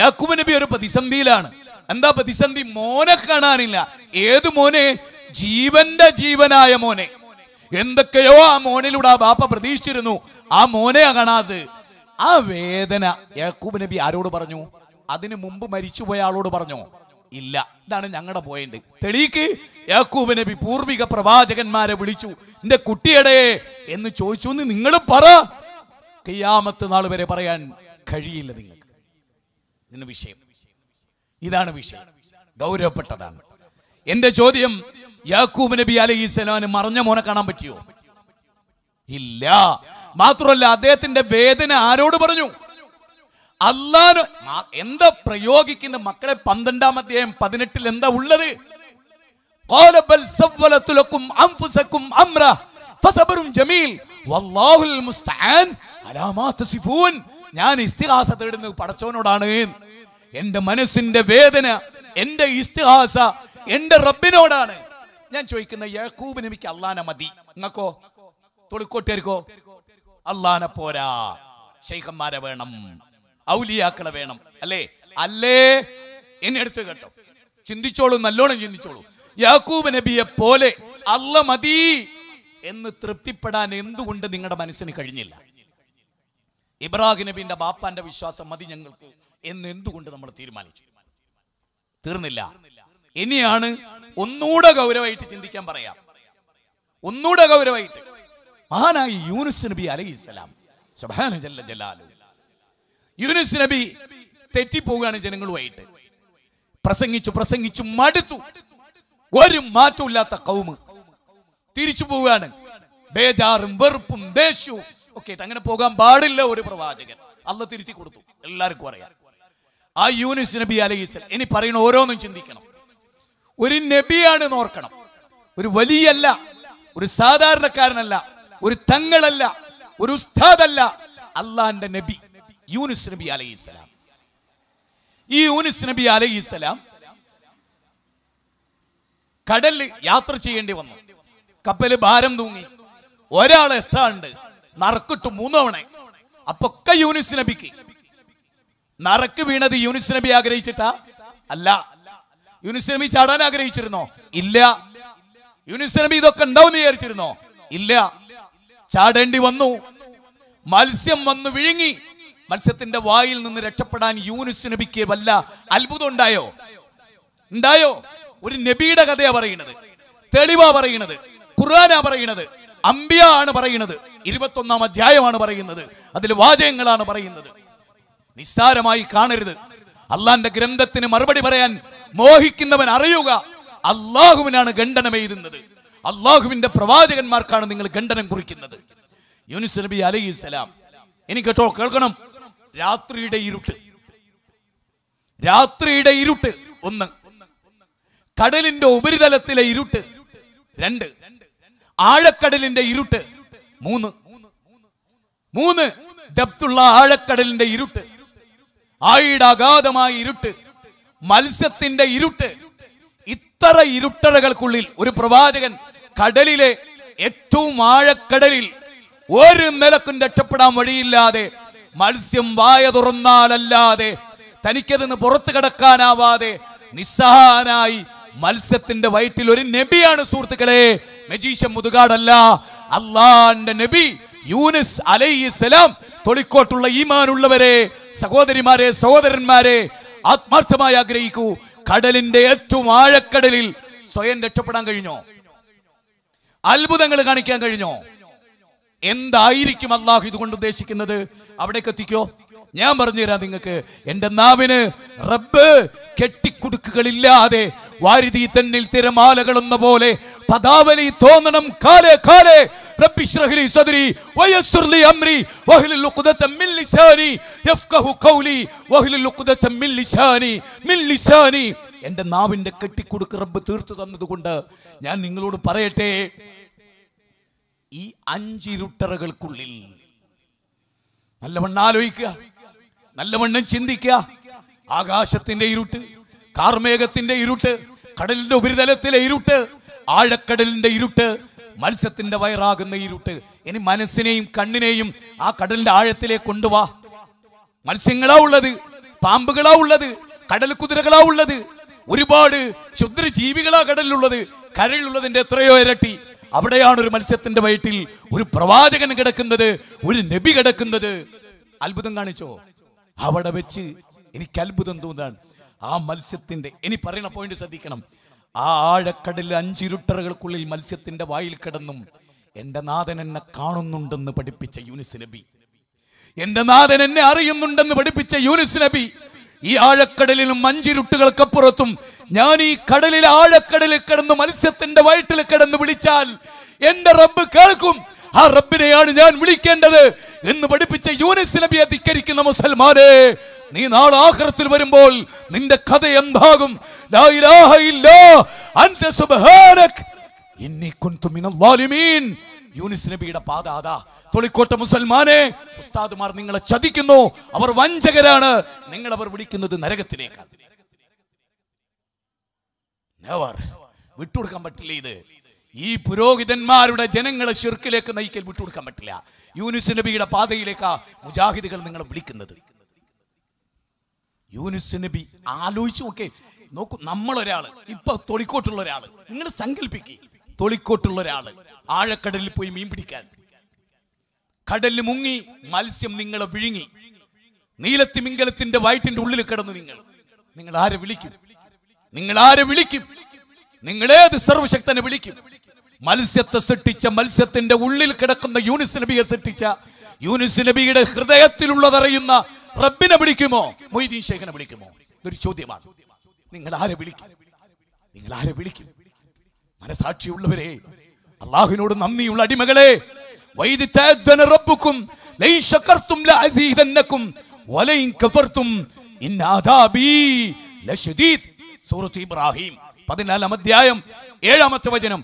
യാക്കൂബ് നബി ഒരു പ്രതിസന്ധിയിലാണ് എന്താ പ്രതിസന്ധി മോനെ കാണാനില്ല ഏത് മോനെ ജീവന്റെ ജീവനായ മോനെ എന്തൊക്കെയോ ആ മോനിലൂടെ ആ ബാപ്പ പ്രതീക്ഷിച്ചിരുന്നു ആ മോനെ കാണാതെ ആ വേദന യാക്കൂബ് നബി ആരോട് പറഞ്ഞു അതിനു മുമ്പ് മരിച്ചുപോയ ആളോട് പറഞ്ഞു ഇല്ല ഇതാണ് ഞങ്ങളുടെ പോയിന്റ് തെളിയിക്ക് യാക്കൂബ് നബി പൂർവിക പ്രവാചകന്മാരെ വിളിച്ചു എന്റെ കുട്ടിയടേ എന്ന് ചോദിച്ചു എന്ന് നിങ്ങൾ പറ കയ്യാമത്ത് നാൾ വരെ പറയാൻ കഴിയില്ല നിങ്ങൾക്ക് ഇന്ന് വിഷയം ഇതാണ് വിഷയം ഗൗരവപ്പെട്ടതാണ് എന്റെ ചോദ്യം യാക്കൂബ് നബി അലൈഹി സ്വലാമിന് മറഞ്ഞ മോനെ കാണാൻ പറ്റിയോ ഇല്ല മാത്രമല്ല അദ്ദേഹത്തിന്റെ വേദന ആരോട് പറഞ്ഞു അള്ളാഹ് എന്താ പ്രയോഗിക്കുന്ന മക്കളെ പന്ത്രണ്ടാം അധ്യായം പതിനെട്ടിൽ എന്താ ഉള്ളത് ഞാൻ ഇസ്തിഹാസ തേടുന്നത് പടച്ചോനോടാണ് എന്റെ മനസ്സിന്റെ വേദന എന്റെ ഇസ്തിഹാസ എന്റെ റബ്ബിനോടാണ് ഞാൻ ചോദിക്കുന്ന യാക്കൂബിന് എനിക്ക് അള്ളാന മതി നിങ്ങക്കോ തൊടുക്കോട്ടേർക്കോ അള്ളാനെ പോരാ ശൈഖന്മാരെ വേണം ഔലിയാക്കളെ വേണം അല്ലേ അല്ലേ എന്നെ എടുത്ത് കേട്ടോ ചിന്തിച്ചോളൂ നല്ലോണം ചിന്തിച്ചോളൂ യാക്കൂബ് നബിയെ പോലെ അല്ല മതി എന്ന് തൃപ്തിപ്പെടാൻ എന്തുകൊണ്ട് നിങ്ങളുടെ മനസ്സിന് കഴിഞ്ഞില്ല ഇബ്രാഹിം നബിന്റെ ബാപ്പാന്റെ വിശ്വാസം മതി ഞങ്ങൾക്ക് എന്ന് എന്തുകൊണ്ട് നമ്മൾ തീരുമാനിച്ചു തീർന്നില്ല ഇനിയാണ് ഒന്നുകൂടെ ഗൗരവമായിട്ട് ചിന്തിക്കാൻ പറയാം ഒന്നുകൂടെ ഗൗരവമായിട്ട് മഹാനായി യൂനുസ് നബി അലൈഹി ഇസ്ലാം യൂനുസ് നബി തെറ്റിപ്പോവുകയാണ് ജനങ്ങളുമായിട്ട് പ്രസംഗിച്ചു പ്രസംഗിച്ചു മടുത്തു ഒരു മാറ്റമില്ലാത്ത കൗമ് തിരിച്ചു പോവുകയാണ് ബേജാറും വെറുപ്പും ദേഷ്യവും ഒക്കെ അങ്ങനെ പോകാൻ പാടില്ല ഒരു പ്രവാചകൻ അല്ല തിരുത്തി കൊടുത്തു എല്ലാവർക്കും അറിയാം ആ യൂനിസ് നബി അലൈഹിസൽ ഇനി പറയുന്ന ഓരോന്നും ചിന്തിക്കണം ഒരു നബിയാണ് നോർക്കണം ഒരു വലിയല്ല ഒരു സാധാരണക്കാരനല്ല ഒരു തങ്ങളല്ല ഒരു ഉസ്താദല്ല അള്ളാന്റെ നബി യൂനുസ് നബി അലൈഹിസ്സലാം ഈ യൂനുസ് നബി അലൈഹിസ്സലാം കടലിൽ യാത്ര ചെയ്യേണ്ടി വന്നു കപ്പല് ഭാരം തൂങ്ങി ഒരാൾ എക്സ്ട്രാ നറക്കിട്ടു മൂന്നവണെ അപ്പൊക്കെ യൂനുസ് നബിക്ക് നറക്ക് വീണത് യൂനുസ് നബി ആഗ്രഹിച്ചിട്ടാ അല്ല യൂനുസ് നബി ചാടാൻ ആഗ്രഹിച്ചിരുന്നോ ഇല്ല യൂനുസ് നബി ഇതൊക്കെ ഉണ്ടാവും വിചാരിച്ചിരുന്നോ ഇല്ല ചാടേണ്ടി വന്നു മത്സ്യം വന്നു വിഴുങ്ങി മത്സ്യത്തിന്റെ വായിൽ നിന്ന് രക്ഷപ്പെടാൻ യൂനുസ് നബിക്ക് വല്ല അത്ഭുതം ഉണ്ടായോ ഉണ്ടായോ ഒരു നബിയുടെ കഥയാ പറയുന്നത് തെളിവാ പറയുന്നത് ഖുർആനാ പറയുന്നത് അമ്പിയ ആണ് പറയുന്നത് ഇരുപത്തൊന്നാം അധ്യായമാണ് പറയുന്നത് അതിൽ വാചകങ്ങളാണ് പറയുന്നത് നിസ്സാരമായി കാണരുത് അള്ളാന്റെ ഗ്രന്ഥത്തിന് മറുപടി പറയാൻ മോഹിക്കുന്നവൻ അറിയുക അള്ളാഹുവിനാണ് ഖണ്ഡനം എഴുതുന്നത് അള്ളാഹുവിന്റെ പ്രവാചകന്മാർക്കാണ് നിങ്ങൾ ഖണ്ഡനം കുറിക്കുന്നത് യൂനിസ് നബി അലൈഹി സ്വലാം ഇനി കേട്ടോ കേൾക്കണം രാത്രിയുടെ ഇരുട്ട് രാത്രിയുടെ ഇരുട്ട് ഒന്ന് കടലിന്റെ ഉപരിതലത്തിലെ ഇരുട്ട് രണ്ട് ആഴക്കടലിന്റെ ഇരുട്ട് മൂന്ന് മൂന്ന് ഡെപ്തുള്ള ആഴക്കടലിന്റെ ഇരുട്ട് ആയിടാഗാതമായ ഇരുട്ട് മത്സ്യത്തിന്റെ ഇരുട്ട് ഇത്ര ഇരുട്ടഴകൾക്കുള്ളിൽ ഒരു പ്രവാചകൻ കടലിലെ ഏറ്റവും ആഴക്കടലിൽ ഒരു നിലക്കും രക്ഷപ്പെടാൻ വഴിയില്ലാതെ മത്സ്യം വായ തുറന്നാലല്ലാതെ തനിക്കതിന്ന് പുറത്തു കിടക്കാനാവാതെ നിസ്സഹാനായി മത്സ്യത്തിന്റെ വയറ്റിൽ ഒരു നബിയാണ് സുഹൃത്തുക്കളെ മെജീഷൻ മുതുകാടല്ല അള്ളാന്റെ നബി യൂനിസ് അലൈഹിസ്സലാം തൊളിക്കോട്ടുള്ള ഈമാനുള്ളവരെ സഹോദരിമാരെ സഹോദരന്മാരെ ആത്മാർത്ഥമായി ആഗ്രഹിക്കൂ കടലിന്റെ ഏറ്റവും ആഴക്കടലിൽ സ്വയം രക്ഷപ്പെടാൻ കഴിഞ്ഞോ അത്ഭുതങ്ങൾ കാണിക്കാൻ കഴിഞ്ഞോ എന്തായിരിക്കും അള്ളാഹു ഇതുകൊണ്ട് ഉദ്ദേശിക്കുന്നത് അവിടേക്ക് എത്തിക്കോ ഞാൻ തരാം നിങ്ങൾക്ക് എന്റെ നാവിന് റബ്ബ് കെട്ടിക്കുടുക്കുകളില്ലാതെ വാരുതി തന്നിൽ തിരമാലകളുന്ന പോലെ പദാവലി തോന്നണം കാലേ കാലേ ربي اشرح لي صدري ويسر لي امري واهل عقدة من لساني يفقه قولي واهل عقدة من لساني من لساني എൻ്റെ നാവിൻ്റെ കെട്ടിക്കൊടുക്ക് റബ്ബ് തീർത്തു തന്നതുകൊണ്ട് ഞാൻ നിങ്ങളോട് പറയട്ടെ ഈ അഞ്ചിരുട്ടറകൾക്കുള്ളിൽ നല്ലവണ്ണം ആലോചിക്കുക നല്ലവണ്ണം ചിന്തിക്കുക ആകാശത്തിന്റെ ഇരുട്ട് കാർമേഘത്തിന്റെ ഇരുട്ട് കടലിന്റെ ഉപരിതലത്തിലെ ഇരുട്ട് ആഴക്കടലിന്റെ ഇരുട്ട് മത്സ്യത്തിന്റെ വയറാകുന്ന ഇരുട്ട് ഇനി മനസ്സിനെയും കണ്ണിനെയും ആ കടലിന്റെ ആഴത്തിലേക്ക് കൊണ്ടുവാ മത്സ്യങ്ങളാ ഉള്ളത് പാമ്പുകളാ ഉള്ളത് കടൽ കുതിരകളാ ഉള്ളത് ഒരുപാട് ക്ഷുദ്ര ജീവികളാ കടലിലുള്ളത് കരയിലുള്ളതിന്റെ എത്രയോ ഇരട്ടി അവിടെയാണ് ഒരു മത്സ്യത്തിന്റെ വയറ്റിൽ ഒരു പ്രവാചകൻ കിടക്കുന്നത് ഒരു നബി കിടക്കുന്നത് അത്ഭുതം കാണിച്ചോ അവിടെ വെച്ച് എനിക്ക് അത്ഭുതം തോന്നാൻ ആ മത്സ്യത്തിന്റെ ഇനി പറയുന്ന പോയിന്റ് ശ്രദ്ധിക്കണം ആ ആഴക്കടൽ അഞ്ചിരുട്ടറുകൾക്കുള്ളിൽ മത്സ്യത്തിന്റെ വായിൽ കിടന്നും എൻ്റെ നാഥൻ എന്നെ കാണുന്നുണ്ടെന്ന് പഠിപ്പിച്ച യൂനിസ് നബി എൻ്റെ നാഥൻ എന്നെ അറിയുന്നുണ്ടെന്ന് പഠിപ്പിച്ച യൂനിസ് നബി ഈ ആഴക്കടലിലും അഞ്ചിരുട്ടുകൾക്കപ്പുറത്തും ഞാൻ ഈ കടലിൽ ആഴക്കടലിൽ കിടന്ന് മത്സ്യത്തിന്റെ വയറ്റിൽ കിടന്ന് വിളിച്ചാൽ എൻ്റെ റബ്ബ് കേൾക്കും ആ റബ്ബിനെയാണ് ഞാൻ വിളിക്കേണ്ടത് എന്ന് പഠിപ്പിച്ച യൂനിസ് നബിയെ ധിക്കരിക്കുന്ന മുസൽമാനെ നീ നാളെ ആഹ്റത്തിൽ വരുമ്പോൾ നിന്റെ കഥ എന്താകും യൂനിസ് നബിയുടെ പാത അതാ തൊളിക്കോട്ടെ മുസൽമാനെ ഉസ്താദുമാർ നിങ്ങളെ ചതിക്കുന്നു അവർ വഞ്ചകരാണ് നിങ്ങൾ വിളിക്കുന്നത് നരകത്തിലേക്കാണ് വിട്ടുകൊടുക്കാൻ പറ്റില്ല ഇത് ഈ പുരോഹിതന്മാരുടെ ജനങ്ങളെ ഷിർക്കിലേക്ക് നയിക്കൽ വിട്ടുകൊടുക്കാൻ പറ്റില്ല യൂനിസ് നബിയുടെ പാതയിലേക്കാ മുജാഹിദുകൾ നിങ്ങളെ വിളിക്കുന്നത് യൂനുസ് നബി ആലോചിച്ച് നോക്കേ നോക്കൂ നമ്മളൊരാൾ ഇപ്പൊ തൊളിക്കോട്ടുള്ള ഒരാൾ നിങ്ങൾ സങ്കല്പിക്കുക തൊളിക്കോട്ടുള്ള ഒരാൾ ആഴക്കടലിൽ പോയി മീൻ പിടിക്കാൻ കടലിൽ മുങ്ങി മത്സ്യം നിങ്ങളെ വിഴുങ്ങി നീലത്തിമിംഗലത്തിന്റെ വയറ്റിന്റെ ഉള്ളിൽ കിടന്നു നിങ്ങൾ നിങ്ങൾ ആരെ വിളിക്കും നിങ്ങൾ ആരെ വിളിക്കും നിങ്ങളേത് സർവശക്തനെ വിളിക്കും മത്സ്യത്തെ സൃഷ്ടിച്ച മത്സ്യത്തിന്റെ ഉള്ളിൽ കിടക്കുന്ന യൂനിസ് നബിയെ സൃഷ്ടിച്ച യൂനിസ് നബിയുടെ ഹൃദയത്തിലുള്ളതറിയുന്ന റബ്ബിനെ വിളിക്കുമോ മൊയ്തീൻ ഷേഖിനെ വിളിക്കുമോ ഇതൊരു ചോദ്യമാണ് നിങ്ങൾ ആരെ വിളിക്കും നിങ്ങൾ ആരെ വിളിക്കും മനസാക്ഷിയുള്ളവരെ അള്ളാഹുവിനോട് നന്ദിയുള്ള അടിമകളെ സൂറത്ത് ഇബ്രാഹിം പതിനാലാം അധ്യായം ഏഴാമത്തെ വചനം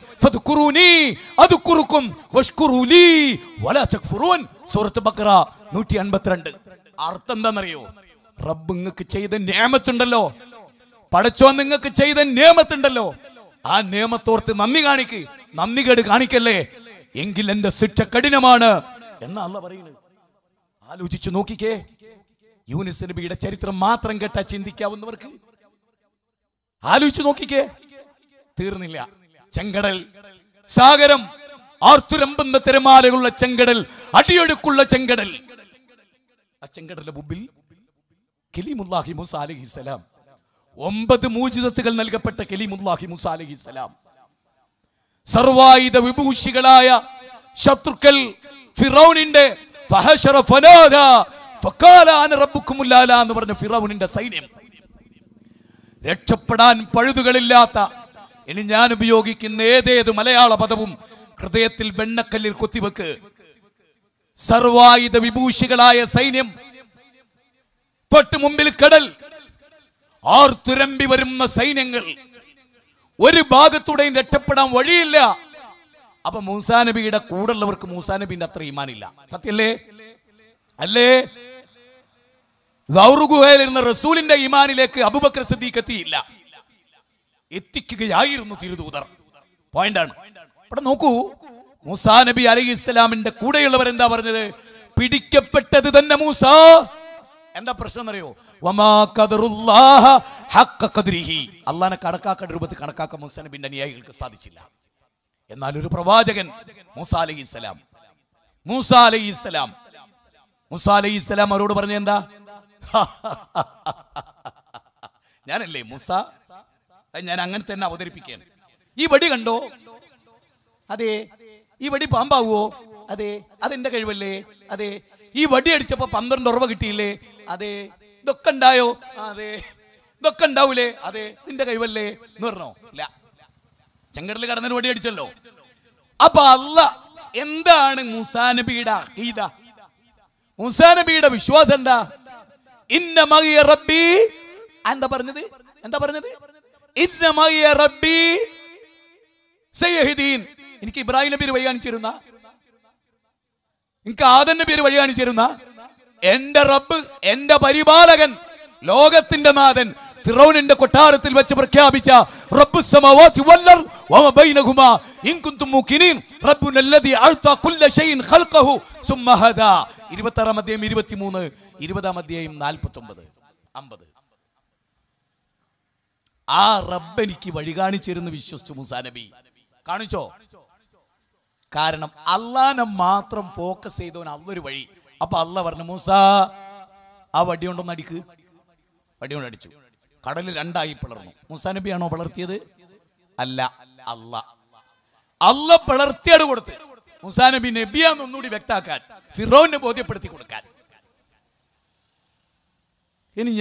സൂറത്ത് ബക്ര നൂറ്റി അൻപത്തിരണ്ട് അർത്ഥം എന്താണെന്നറിയോ റബ്ബ് നിങ്ങൾക്ക് ചെയ്ത നിയമത്തുണ്ടല്ലോ പഠിച്ചോ നിങ്ങൾക്ക് ചെയ്ത നിയമത്തുണ്ടല്ലോ ആ നിയമത്തോർത്ത് നന്ദി കാണിക്ക് നന്ദി കേട് കാണിക്കല്ലേ എങ്കിൽ എന്റെ ശിക്ഷ കഠിനമാണ് എന്നല്ല പറയുന്നത് ആലോചിച്ചു നോക്കിക്കേ യൂനിസ് നബിയുടെ ചരിത്രം മാത്രം കേട്ട ചിന്തിക്കാവുന്നവർക്ക് ആലോചിച്ചു നോക്കിക്കേ തീർന്നില്ല ചെങ്കടൽ സാഗരം ആർത്തുരമ്പുന്ന തിരമാലകളുള്ള ചെങ്കടൽ അടിയൊഴുക്കുള്ള ചെങ്കടൽ ആ ചെങ്കടലിന്റെ മുമ്പിൽ കലീമുല്ലാഹി മുസ അലഹി സ്വലാം ഒമ്പത് മൂജിതത്തുകൾ നൽകപ്പെട്ട കലീമുല്ലാഹി മുസ അലഹി സ്വലാം സർവായുധ വിഭൂഷികളായ ശത്രുക്കൾ ഫിറൌനിന്റെ എന്ന് പറഞ്ഞ ഫിറൌനിന്റെ സൈന്യം രക്ഷപ്പെടാൻ പഴുതുകളില്ലാത്ത ഇനി ഞാൻ ഉപയോഗിക്കുന്ന ഏതേത് മലയാള പദവും ഹൃദയത്തിൽ വെണ്ണക്കല്ലിൽ കൊത്തിവെക്ക് സർവായുധ വിഭൂഷികളായ സൈന്യം തൊട്ട് മുമ്പിൽ കടൽ ആർത്തുരമ്പി വരുന്ന സൈന്യങ്ങൾ ഒരു ഭാഗത്തൂടെയും രക്ഷപ്പെടാൻ വഴിയില്ല അപ്പൊ മൂസാനബിയുടെ കൂടുള്ളവർക്ക് മൂസാനബിന്റെ അത്ര ഈമാനില്ല സത്യല്ലേ അല്ലേ ഗൗറുഗുഹയിലിരുന്ന റസൂലിന്റെ ഈമാനിലേക്ക് അബുബക്ര സദ്ദീഖ് എത്തിയില്ല എത്തിക്കുകയായിരുന്നു തിരുദൂതർ പോയിന്റാണ് ഇവിടെ നോക്കൂ മൂസാ നബി അലി ഇസ്ലാമിന്റെ കൂടെയുള്ളവർ എന്താ പറഞ്ഞത് പിടിക്കപ്പെട്ടത് തന്നെ മൂസ എന്താ പ്രശ്നം അറിയോ അള്ളാനെ കണക്കാക്കേണ്ട രൂപത്തിൽ കണക്കാക്കാൻ മൂസ നബിന്റെ അനുയായികൾക്ക് സാധിച്ചില്ല എന്നാൽ ഒരു പ്രവാചകൻ മൂസ അലൈഹി ഇസ്ലാം മൂസ അലൈഹി ഇസ്ലാം മൂസ അലൈഹി ഇസ്ലാം അവരോട് പറഞ്ഞ എന്താ ഞാനല്ലേ മൂസ ഞാൻ അങ്ങനെ തന്നെ അവതരിപ്പിക്കുകയാണ് ഈ വടി കണ്ടോ അതെ ഈ വടി പാമ്പാവുമോ അതെ അതെന്റെ കഴിവല്ലേ അതെ ഈ വടി അടിച്ചപ്പോ പന്ത്രണ്ട് ഉറവ കിട്ടിയില്ലേ അതെ ഇതൊക്കെ ഉണ്ടായോ അതെ ഇതൊക്കെ ഉണ്ടാവൂലേ അതെ നിന്റെ കഴിവല്ലേ എന്ന് പറഞ്ഞോ ഇല്ല ചെങ്കടൽ കടന്നൊരു വടി അടിച്ചല്ലോ അപ്പൊ അല്ല എന്താണ് മുസാനബിയുടെ അഖീദ മുസാനബിയുടെ വിശ്വാസം എന്താ ഇന്ന മകിയ റബ്ബി എന്താ പറഞ്ഞത് എന്താ പറഞ്ഞത് ഇന്ന മകിയ റബ്ബി സയ്യഹിദീൻ എനിക്ക് ഇബ്രാഹിമിന്റെ പേര് വഴി കാണിച്ചിരുന്ന എനിക്ക് ആദന്റെ പേര് വഴി കാണിച്ചിരുന്ന എന്റെ റബ്ബ് എന്റെ പരിപാലകൻ ലോകത്തിന്റെ നാഥൻ ഫിറൌനിന്റെ കൊട്ടാരത്തിൽ വെച്ച് പ്രഖ്യാപിച്ച റബ്ബു സമവാതി വല്ലർ വമ ഇൻ കുല്ല ഖൽഖഹു ഹദാ 26 23 20 49 50 ആ റബ്ബ് എനിക്ക് വഴി കാണിച്ചിരുന്നു വിശ്വസിച്ചു മുസാനബി നബി കാണിച്ചോ കാരണം അള്ളാനെ മാത്രം ഫോക്കസ് ചെയ്തവൻ അള്ളൊരു വഴി അപ്പൊ അള്ള പറഞ്ഞു മൂസ ആ വടി കൊണ്ടൊന്ന് അടിക്ക് വടി കൊണ്ട് അടിച്ചു കടല് രണ്ടായി പിളർന്നു മൂസ നബിയാണോ പിളർത്തിയത് അല്ല അല്ല അല്ല പിളർത്തിയത് കൊടുത്ത് മുസാനബി നബി നബിയാന്ന് ഒന്നുകൂടി വ്യക്താക്കാൻ ഫിറോനെ ബോധ്യപ്പെടുത്തി കൊടുക്കാൻ ഇനി ഞാൻ